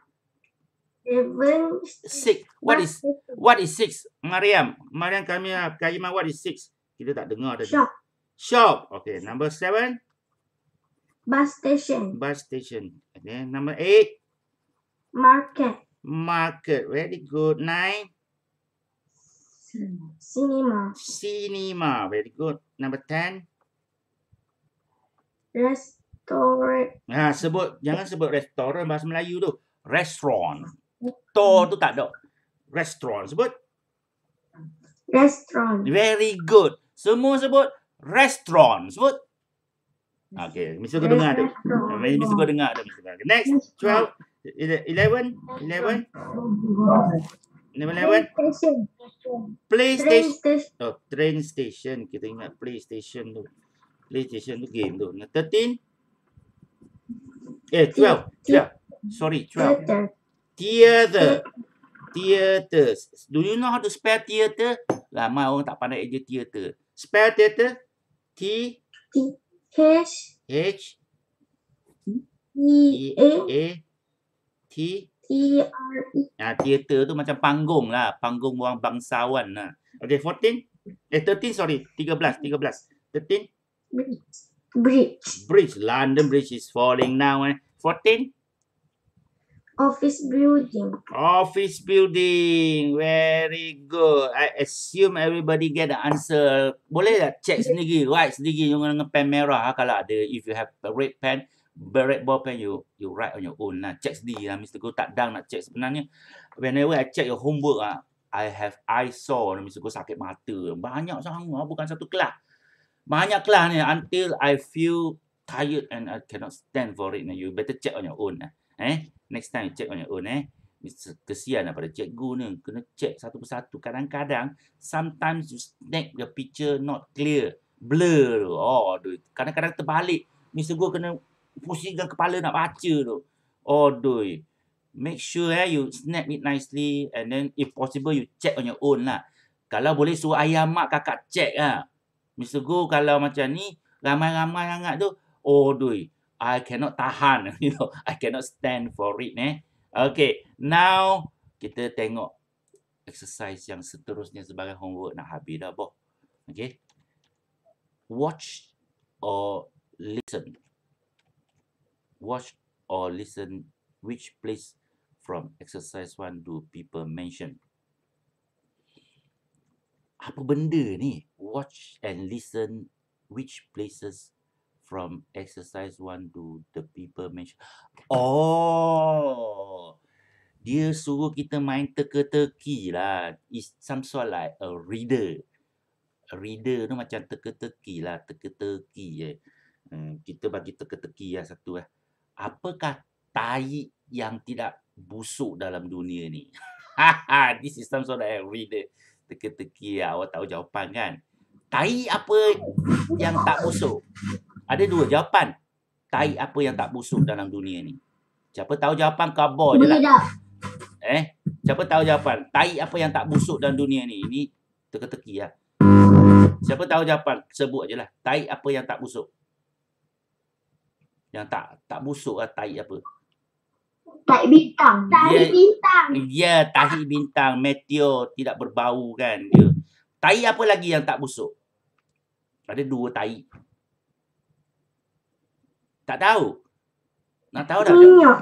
six. What is what is six? Mariam, Mariam kami kaima what is six? Kita tak dengar tadi. Shop. Shop. Okay, number seven. Bus station. Bus station. Okay, number eight. Market. Market. Very good. Nine. Cinema. Cinema. Very good. Number ten. Restaurant. Ha, sebut. Jangan sebut restoran bahasa Melayu tu. Restaurant. Store tu tak ada. Restaurant sebut. Restaurant. Very good. Semua sebut restaurant sebut. Okay, mesti kau dengar tu. Mesti kau dengar tu. Next, 12. 11 eleven, 11 PlayStation. Oh, train station. Kita ingat PlayStation tu. PlayStation tu game tu. Nah, 13. Eh, 12. 12. Ya. Sorry, 12. Theater. Theater. Do you know how to spell theater? Lama orang tak pandai eja theater. Spell theater. T. T. H. H. E. e A. T. T. R. E. Nah ha, theater tu macam panggung lah. Panggung orang bangsawan lah. Okay, 14. Eh, 13 sorry. 13. 13. 13. Bridge. Bridge. London Bridge is falling now. Eh. 14 office building. Office building. Very good. I assume everybody get the answer. Boleh tak check sendiri, write sendiri dengan pen merah ha, kalau ada if you have a red pen, beret ball pen you you write on your own lah. Check sendiri lah Mr. Goh tak dang nak check sebenarnya. Whenever I check your homework lah. I have eyesore. saw Mr. Goh sakit mata. Banyak sangat ah, bukan satu kelas. Banyak kelas ni until I feel tired and I cannot stand for it. You better check on your own lah. Eh? next time check on your own eh kesian lah pada cikgu ni kena check satu persatu kadang-kadang sometimes you snap the picture not clear blur tu oh aduh kadang-kadang terbalik mister gua kena pusingkan kepala nak baca tu oh aduh make sure eh you snap it nicely and then if possible you check on your own lah kalau boleh suruh ayah mak kakak check lah mister gua kalau macam ni ramai-ramai sangat tu oh aduh I cannot tahan. You know, I cannot stand for it. Eh. Okay, now kita tengok exercise yang seterusnya sebagai homework nak habis dah, boh. Okay. Watch or listen. Watch or listen which place from exercise one do people mention. Apa benda ni? Watch and listen which places from exercise one to the people mention. Oh, dia suruh kita main teka-teki lah. It's some sort like a reader. A reader tu macam teka-teki lah, teka-teki je. Eh. Hmm, kita bagi teka-teki lah satu lah. Apakah tai yang tidak busuk dalam dunia ni? This is some sort of a reader. Teka-teki lah, awak tahu jawapan kan? Tai apa yang tak busuk? Ada dua hmm. jawapan. Tai hmm. apa yang tak busuk dalam dunia ni? Siapa tahu jawapan kabar je lah. Eh? Siapa tahu jawapan? Tai apa yang tak busuk dalam dunia ni? Ini teka-teki lah. Siapa tahu jawapan? Sebut je lah. Tai apa yang tak busuk? Yang tak tak busuk lah tai apa? Tai bintang. Tai yeah. bintang. Ya, yeah, tai bintang. Meteor tidak berbau kan. Dia. Tai apa lagi yang tak busuk? Ada dua tai. Tai. Tak tahu. Nak tahu dah. Minyak.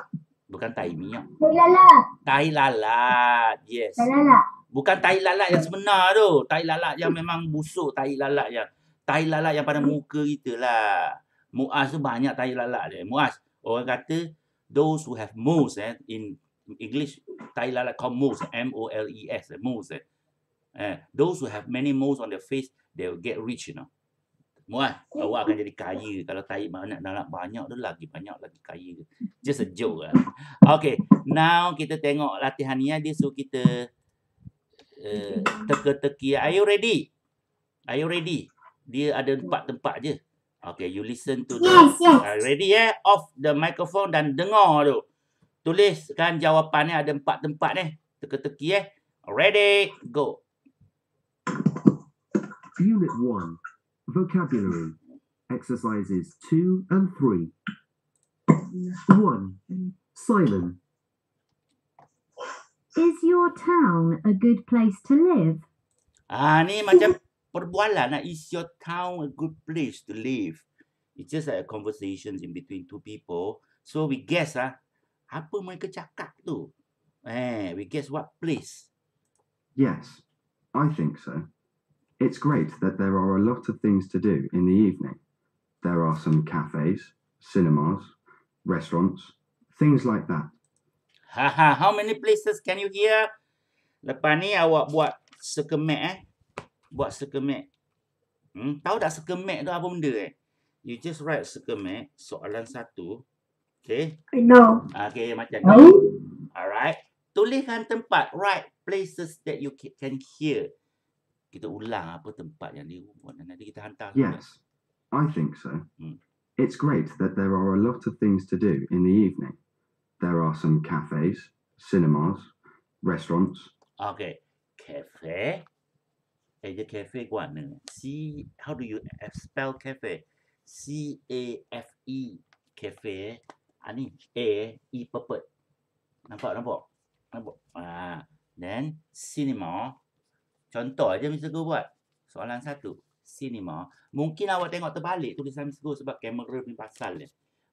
Bukan tai minyak. Tai lalat. Tai lalat. Yes. Tai lalat. Bukan tai lalat yang sebenar tu. Tai lalat yang memang busuk. Tai lalat yang. Tai lalat yang pada muka kita lah. Muas tu banyak tai lalat dia. Muas. Orang kata those who have moles eh. In English, tai lalat called moles. Eh, e eh, M-O-L-E-S. Moles eh. eh, those who have many moles on their face, they will get rich, you know. Muaz, kan? awak akan jadi kaya kalau taib banyak dan banyak tu lagi banyak lagi kaya. Just a joke lah. Okay, now kita tengok latihannya. ni dia suruh kita uh, teka-teki. Are you ready? Are you ready? Dia ada empat tempat je. Okay, you listen to the, yes, yes. Are you ready yeah? Off the microphone dan dengar tu. Tuliskan jawapannya ada empat tempat ni. Teka-teki eh. Ready, go. Unit one. Vocabulary exercises two and three. One, Simon. Is your town a good place to live? Ah, ni macam perbualan lah. Is your town a good place to live? It's just like a conversations in between two people. So we guess ah, apa mereka cakap tu? Eh, we guess what place. Yes, I think so. It's great that there are a lot of things to do in the evening. There are some cafes, cinemas, restaurants, things like that. Haha, how many places can you hear? Lepas ni awak buat sekemek eh. Buat sekemek. Hmm, tahu tak sekemek tu apa benda eh? You just write sekemek, soalan satu. Okay? I know. Okay, macam no. ni. Alright. Tuliskan tempat, write places that you can hear kita ulang apa tempat yang dan nanti kita hantar. Yes, I think so. Hmm. It's great that there are a lot of things to do in the evening. There are some cafes, cinemas, restaurants. Okay, cafe. Ada eh, cafe kuat ni. C, how do you eh, spell cafe? C A F E cafe. Eh? Ani ah, A E purple. Nampak nampak nampak. Ah, then cinema. Contoh aja Mr. Go buat. Soalan satu. Cinema. Mungkin awak tengok terbalik tulisan Mr. Go sebab kamera ni pasal dia.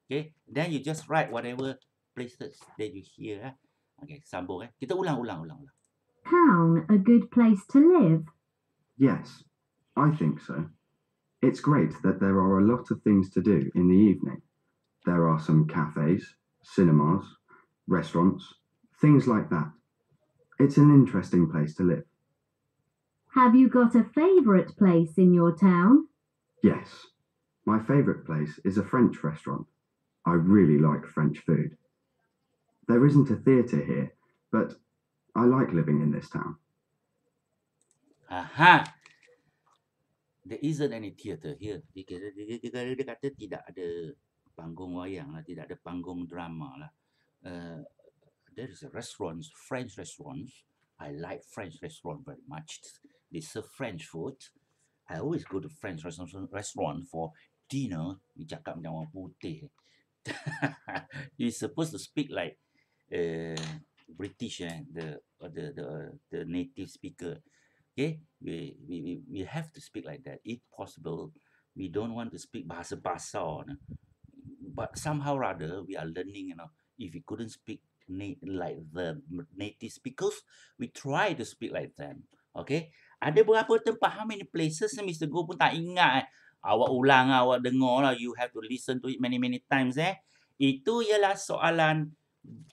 Okay. Then you just write whatever places that you hear. Eh. Okay. Sambung eh. Kita ulang, ulang, ulang, ulang. Town a good place to live? Yes. I think so. It's great that there are a lot of things to do in the evening. There are some cafes, cinemas, restaurants, things like that. It's an interesting place to live. Have you got a favourite place in your town? Yes. My favourite place is a French restaurant. I really like French food. There isn't a theatre here, but I like living in this town. Aha! There isn't any theatre here. Dia dia, dia, kata tidak ada panggung wayang lah, tidak ada panggung drama lah. Uh, there is a restaurant, French restaurant. I like French restaurant very much. They serve French food. I always go to French restaurant for dinner. We cakap macam orang putih. you supposed to speak like uh, British eh, the, uh, the the uh, the native speaker. Okay, we, we we we have to speak like that if possible. We don't want to speak bahasa pasar. No? But somehow rather we are learning. You know, if we couldn't speak na- like the native speakers, we try to speak like them. Okay, Ada berapa tempat, how many places Mr. Go pun tak ingat. Eh? Awak ulang, awak dengar lah. You have to listen to it many, many times eh. Itu ialah soalan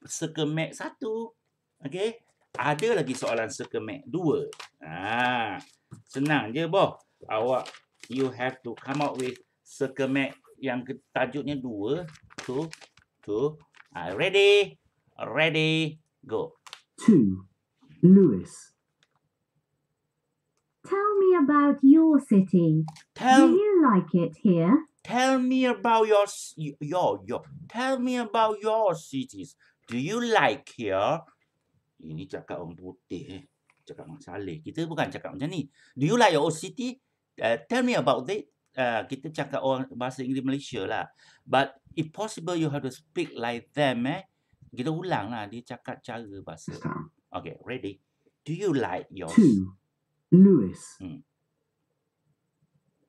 sekemek satu. Okay. Ada lagi soalan sekemek dua. Ah, senang je, boh. Awak, you have to come out with sekemek yang tajuknya dua. Two, two. Ah, ready? Ready? Go. Two. Lewis about your city. Tell, Do you like it here? Tell me about your your your. Tell me about your cities. Do you like here? Ini cakap orang putih. Eh. Cakap orang saleh. Kita bukan cakap macam ni. Do you like your city? Uh, tell me about it. Uh, kita cakap orang bahasa Inggeris Malaysia lah. But if possible, you have to speak like them. Eh? Kita ulang lah. Dia cakap cara bahasa. Okay, ready. Do you like your... Two. Lewis. Mm.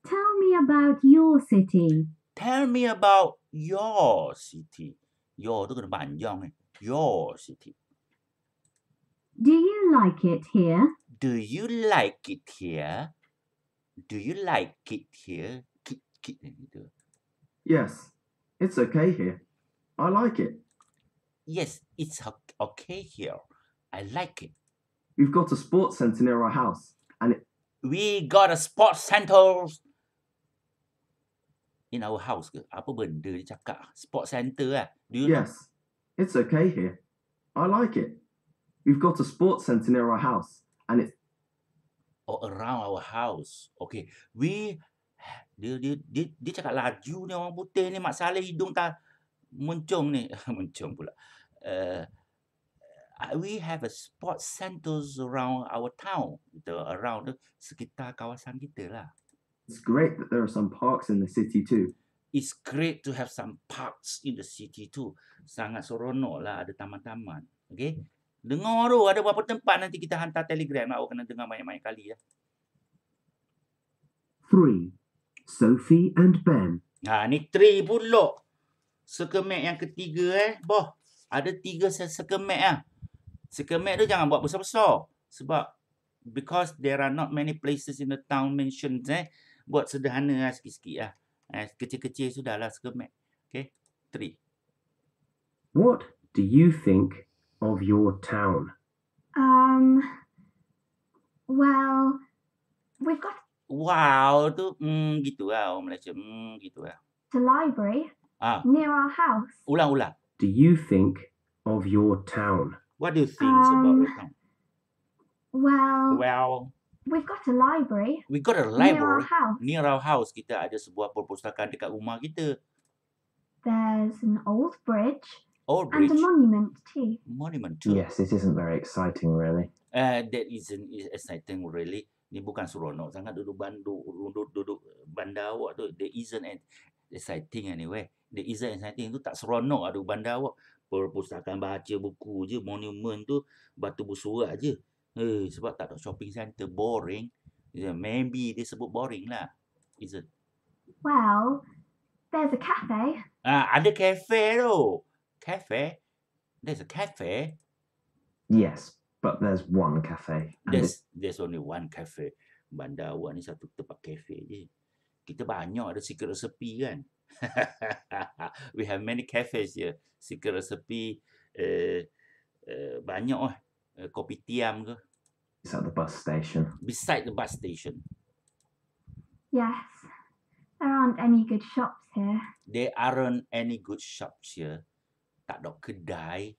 Tell me about your city. Tell me about your city. at the 만경에 your city. Do you like it here? Do you like it here? Do you like it here? Eh, yes, it's okay here. I like it. Yes, it's okay here. I like it. We've got a sports centre near our house we got a sports center in our house ke? Apa benda dia cakap? Sports center lah. Eh? Do you yes. Know? It's okay here. I like it. We've got a sports center near our house and it's or oh, around our house. Okay. We dia dia dia, dia cakap laju ni orang putih ni Mak Saleh hidung tak mencung ni. mencung pula. Uh, we have a sport centers around our town, the around sekitar kawasan kita lah. It's great that there are some parks in the city too. It's great to have some parks in the city too. Sangat seronok lah ada taman-taman. Okay. Dengar tu ada berapa tempat nanti kita hantar telegram. Lah. Awak kena dengar banyak-banyak kali ya. Three. Sophie and Ben. Ha, ni three pulak. Sekemek yang ketiga eh. Boh. Ada tiga sekemek lah. Sekemek tu jangan buat besar-besar. Sebab because there are not many places in the town mentioned eh. Buat sederhana lah sikit-sikit lah. Eh, kecil-kecil sudah lah sekemek. Okay. Three. What do you think of your town? Um, well, we've got... Wow, tu hmm, gitu lah orang Malaysia. Hmm, gitu lah. The library ah. near our house. Ulang-ulang. Do you think of your town? What do you think um, about Rotong? Well, well, we've got a library. We got a library near our house. Near our house, kita ada sebuah perpustakaan dekat rumah kita. There's an old bridge. Old bridge. And a monument too. Monument too. Yes, this isn't very exciting, really. Uh, that isn't exciting, really. Ni bukan seronok sangat duduk bandu, duduk, duduk eh, bandar awak tu. There isn't exciting anyway. There isn't exciting tu tak seronok aduh lah bandar awak perpustakaan baca buku je, monumen tu batu bersurat je. Eh, sebab tak ada shopping center, boring. Yeah, maybe dia sebut boring lah. Is it? Well, there's a cafe. Ah, ada cafe tu. Cafe? There's a cafe? Yes, but there's one cafe. There's there's only one cafe. Bandar awak ni satu tempat cafe je. Kita banyak ada secret recipe kan? we have many cafes here. Secret recipe, uh, uh, eh, banyak lah. Uh, kopi tiam ke. Beside the bus station. Beside the bus station. Yes. There aren't any good shops here. There aren't any good shops here. Tak ada kedai.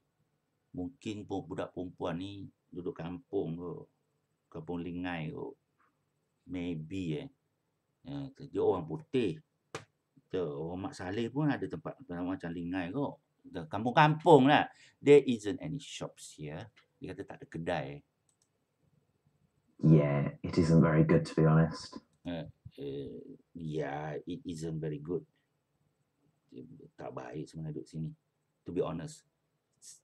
Mungkin pun budak perempuan ni duduk kampung ke. Kampung Lingai ke. Maybe eh. Eh, kerja orang putih kita. Oh, Mak Saleh pun ada tempat, tempat macam Lingai kok. Kampung-kampung lah. There isn't any shops here. Dia kata tak ada kedai. Yeah, it isn't very good to be honest. Uh, eh, uh, eh, yeah, it isn't very good. Tak baik sebenarnya duduk sini. To be honest.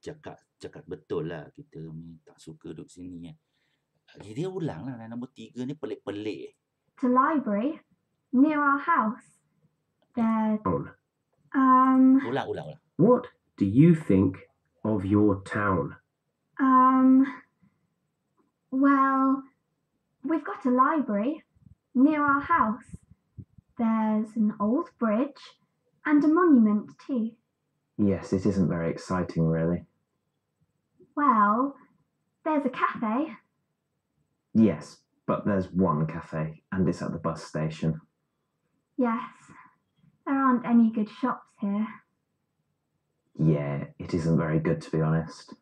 Cakap, cakap betul lah kita ni tak suka duduk sini. Ya. Eh. Jadi dia ulang lah. Nombor tiga ni pelik-pelik. It's library near our house. Um. What do you think of your town? Um. Well, we've got a library near our house. There's an old bridge and a monument too. Yes, it isn't very exciting, really. Well, there's a cafe. Yes, but there's one cafe, and it's at the bus station. Yes, There aren't any good shops here. Yeah, it isn't very good, to be honest.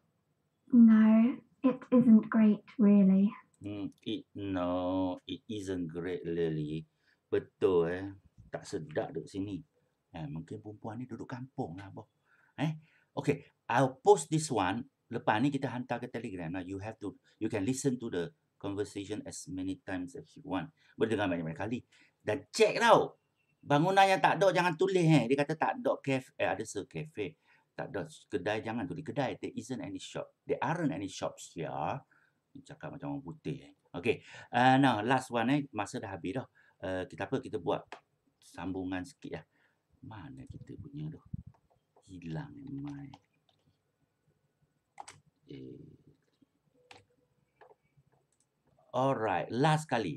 No, it isn't great, really. Mm, it, no, it isn't great, really. Betul, eh? Tak sedap duduk sini. Eh, mungkin perempuan ni duduk kampung lah, boh. Eh? Okay, I'll post this one. Lepas ni kita hantar ke Telegram. Now, lah. you have to, you can listen to the conversation as many times as you want. Berdengar banyak-banyak kali. Dan check tau. Bangunan yang tak ada jangan tulis eh. Dia kata tak ada cafe. Eh, ada se cafe. Tak ada kedai jangan tulis. Kedai. There isn't any shop. There aren't any shops here. Dia cakap macam orang putih eh. Okay. Uh, now, last one eh. Masa dah habis dah. Uh, kita apa? Kita buat sambungan sikit lah. Mana kita punya tu? Hilang ni mai. Eh. Alright, last kali.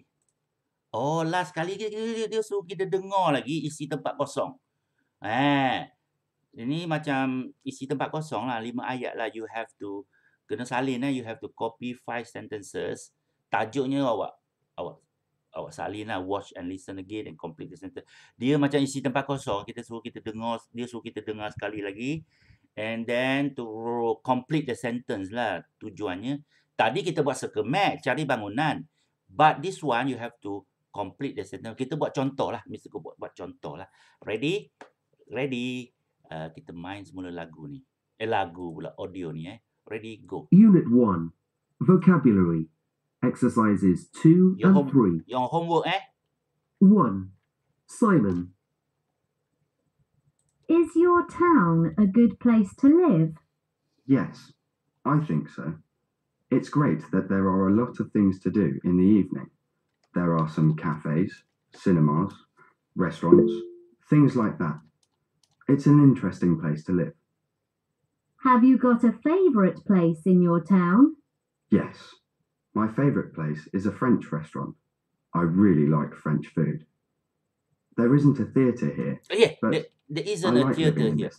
Oh, last kali dia, dia, dia, dia suruh kita dengar lagi isi tempat kosong. Eh, ini macam isi tempat kosong lah. Lima ayat lah you have to, kena salin lah. You have to copy five sentences. Tajuknya awak, awak, awak salin lah. Watch and listen again and complete the sentence. Dia macam isi tempat kosong. Kita suruh kita dengar, dia suruh kita dengar sekali lagi. And then to complete the sentence lah tujuannya. Tadi kita buat circle map, cari bangunan. But this one you have to complete the sentence. Kita buat contoh lah. Mr. Go buat, buat contoh lah. Ready? Ready. Uh, kita main semula lagu ni. Eh, lagu pula. Audio ni eh. Ready, go. Unit 1. Vocabulary. Exercises 2 your and 3. Your homework eh? 1. Simon. Is your town a good place to live? Yes, I think so. It's great that there are a lot of things to do in the evening there are some cafes, cinemas, restaurants, things like that. It's an interesting place to live. Have you got a favourite place in your town? Yes. My favourite place is a French restaurant. I really like French food. There isn't a theatre here. Oh, yeah, but there, there isn't I a like theatre here.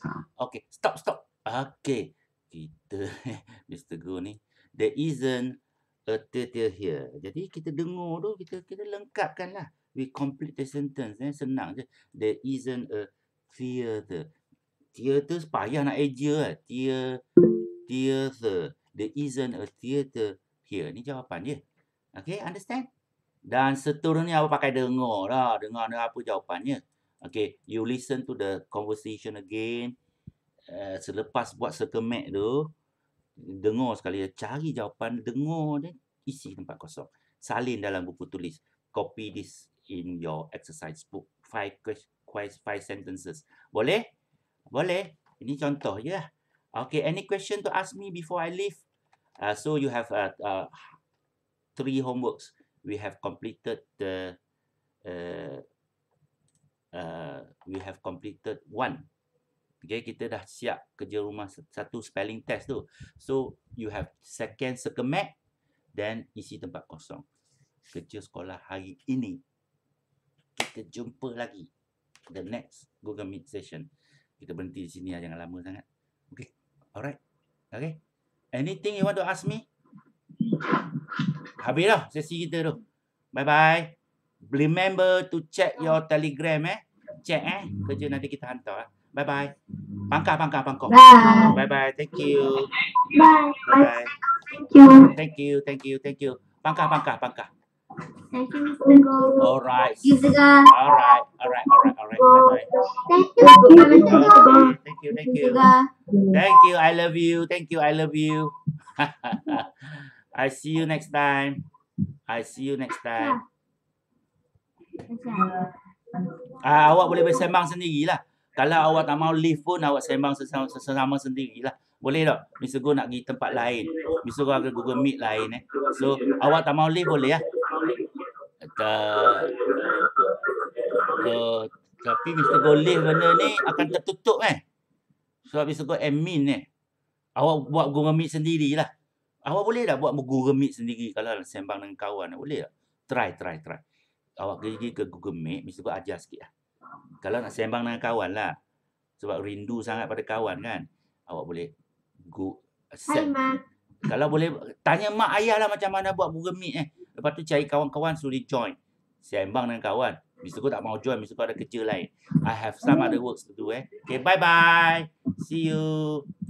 Okay, stop, stop. Okay, Mr. Guni. There isn't a tier here. Jadi kita dengar tu, kita kita lengkapkan lah. We complete the sentence. Eh? Senang je. There isn't a theater. Theater payah nak eja lah. Eh. Tier, theater. There isn't a theater here. Ini jawapan je. Okay, understand? Dan seterusnya apa pakai dengar lah. Dengar ni apa jawapannya. Okay, you listen to the conversation again. Uh, selepas buat circle map tu dengar sekali cari jawapan dengar dia isi tempat kosong salin dalam buku tulis copy this in your exercise book five questions five sentences boleh boleh ini contoh ya yeah. okay any question to ask me before i leave uh, so you have uh, uh, three homeworks we have completed the uh, uh, we have completed one okay, kita dah siap kerja rumah satu spelling test tu. So, you have second circle mat, then isi tempat kosong. Kerja sekolah hari ini. Kita jumpa lagi. The next Google Meet session. Kita berhenti di sini lah, jangan lama sangat. Okay, alright. Okay. Anything you want to ask me? Habis dah sesi kita tu. Bye-bye. Remember to check your telegram eh. Check eh. Kerja nanti kita hantar eh. Bye bye. Bangka, bangka, bangkok. Bye. bye bye. Thank you. Bye. Bye bye. Thank you. Thank you. Thank you. Thank you. Bangka, bangka, bangka. Thank you, thank you, All right. Yuzuga. All right. All right. All right. All right. Bye bye. Thank you. Thank you. Thank you. Thank you. I love you. Thank you. I love you. I see you next time. I see you next time. À, awak boleh bersembang sendirilah. Kalau awak tak mau lift pun awak sembang sesama, sesama lah, Boleh tak? Mr. Go nak pergi tempat lain. Mr. Go ada Google Meet lain eh. So, awak tak mau lift boleh ya? The, tapi Mr. Go lift benda ni akan tertutup eh. so, Mr. Go admin eh. Awak buat Google Meet sendiri lah. Awak boleh tak buat Google Meet sendiri kalau sembang dengan kawan? Boleh tak? Try, try, try. Awak pergi ke Google Meet, Mr. Go ajar sikit lah. Ya kalau nak sembang dengan kawan lah sebab rindu sangat pada kawan kan awak boleh go Hai, Ma. kalau boleh tanya mak ayah lah macam mana buat bunga mi eh lepas tu cari kawan-kawan suri join sembang dengan kawan Mr. Kau tak mau join. Mr. Kau ada kerja lain. I have some other works to do eh. Okay, bye-bye. See you.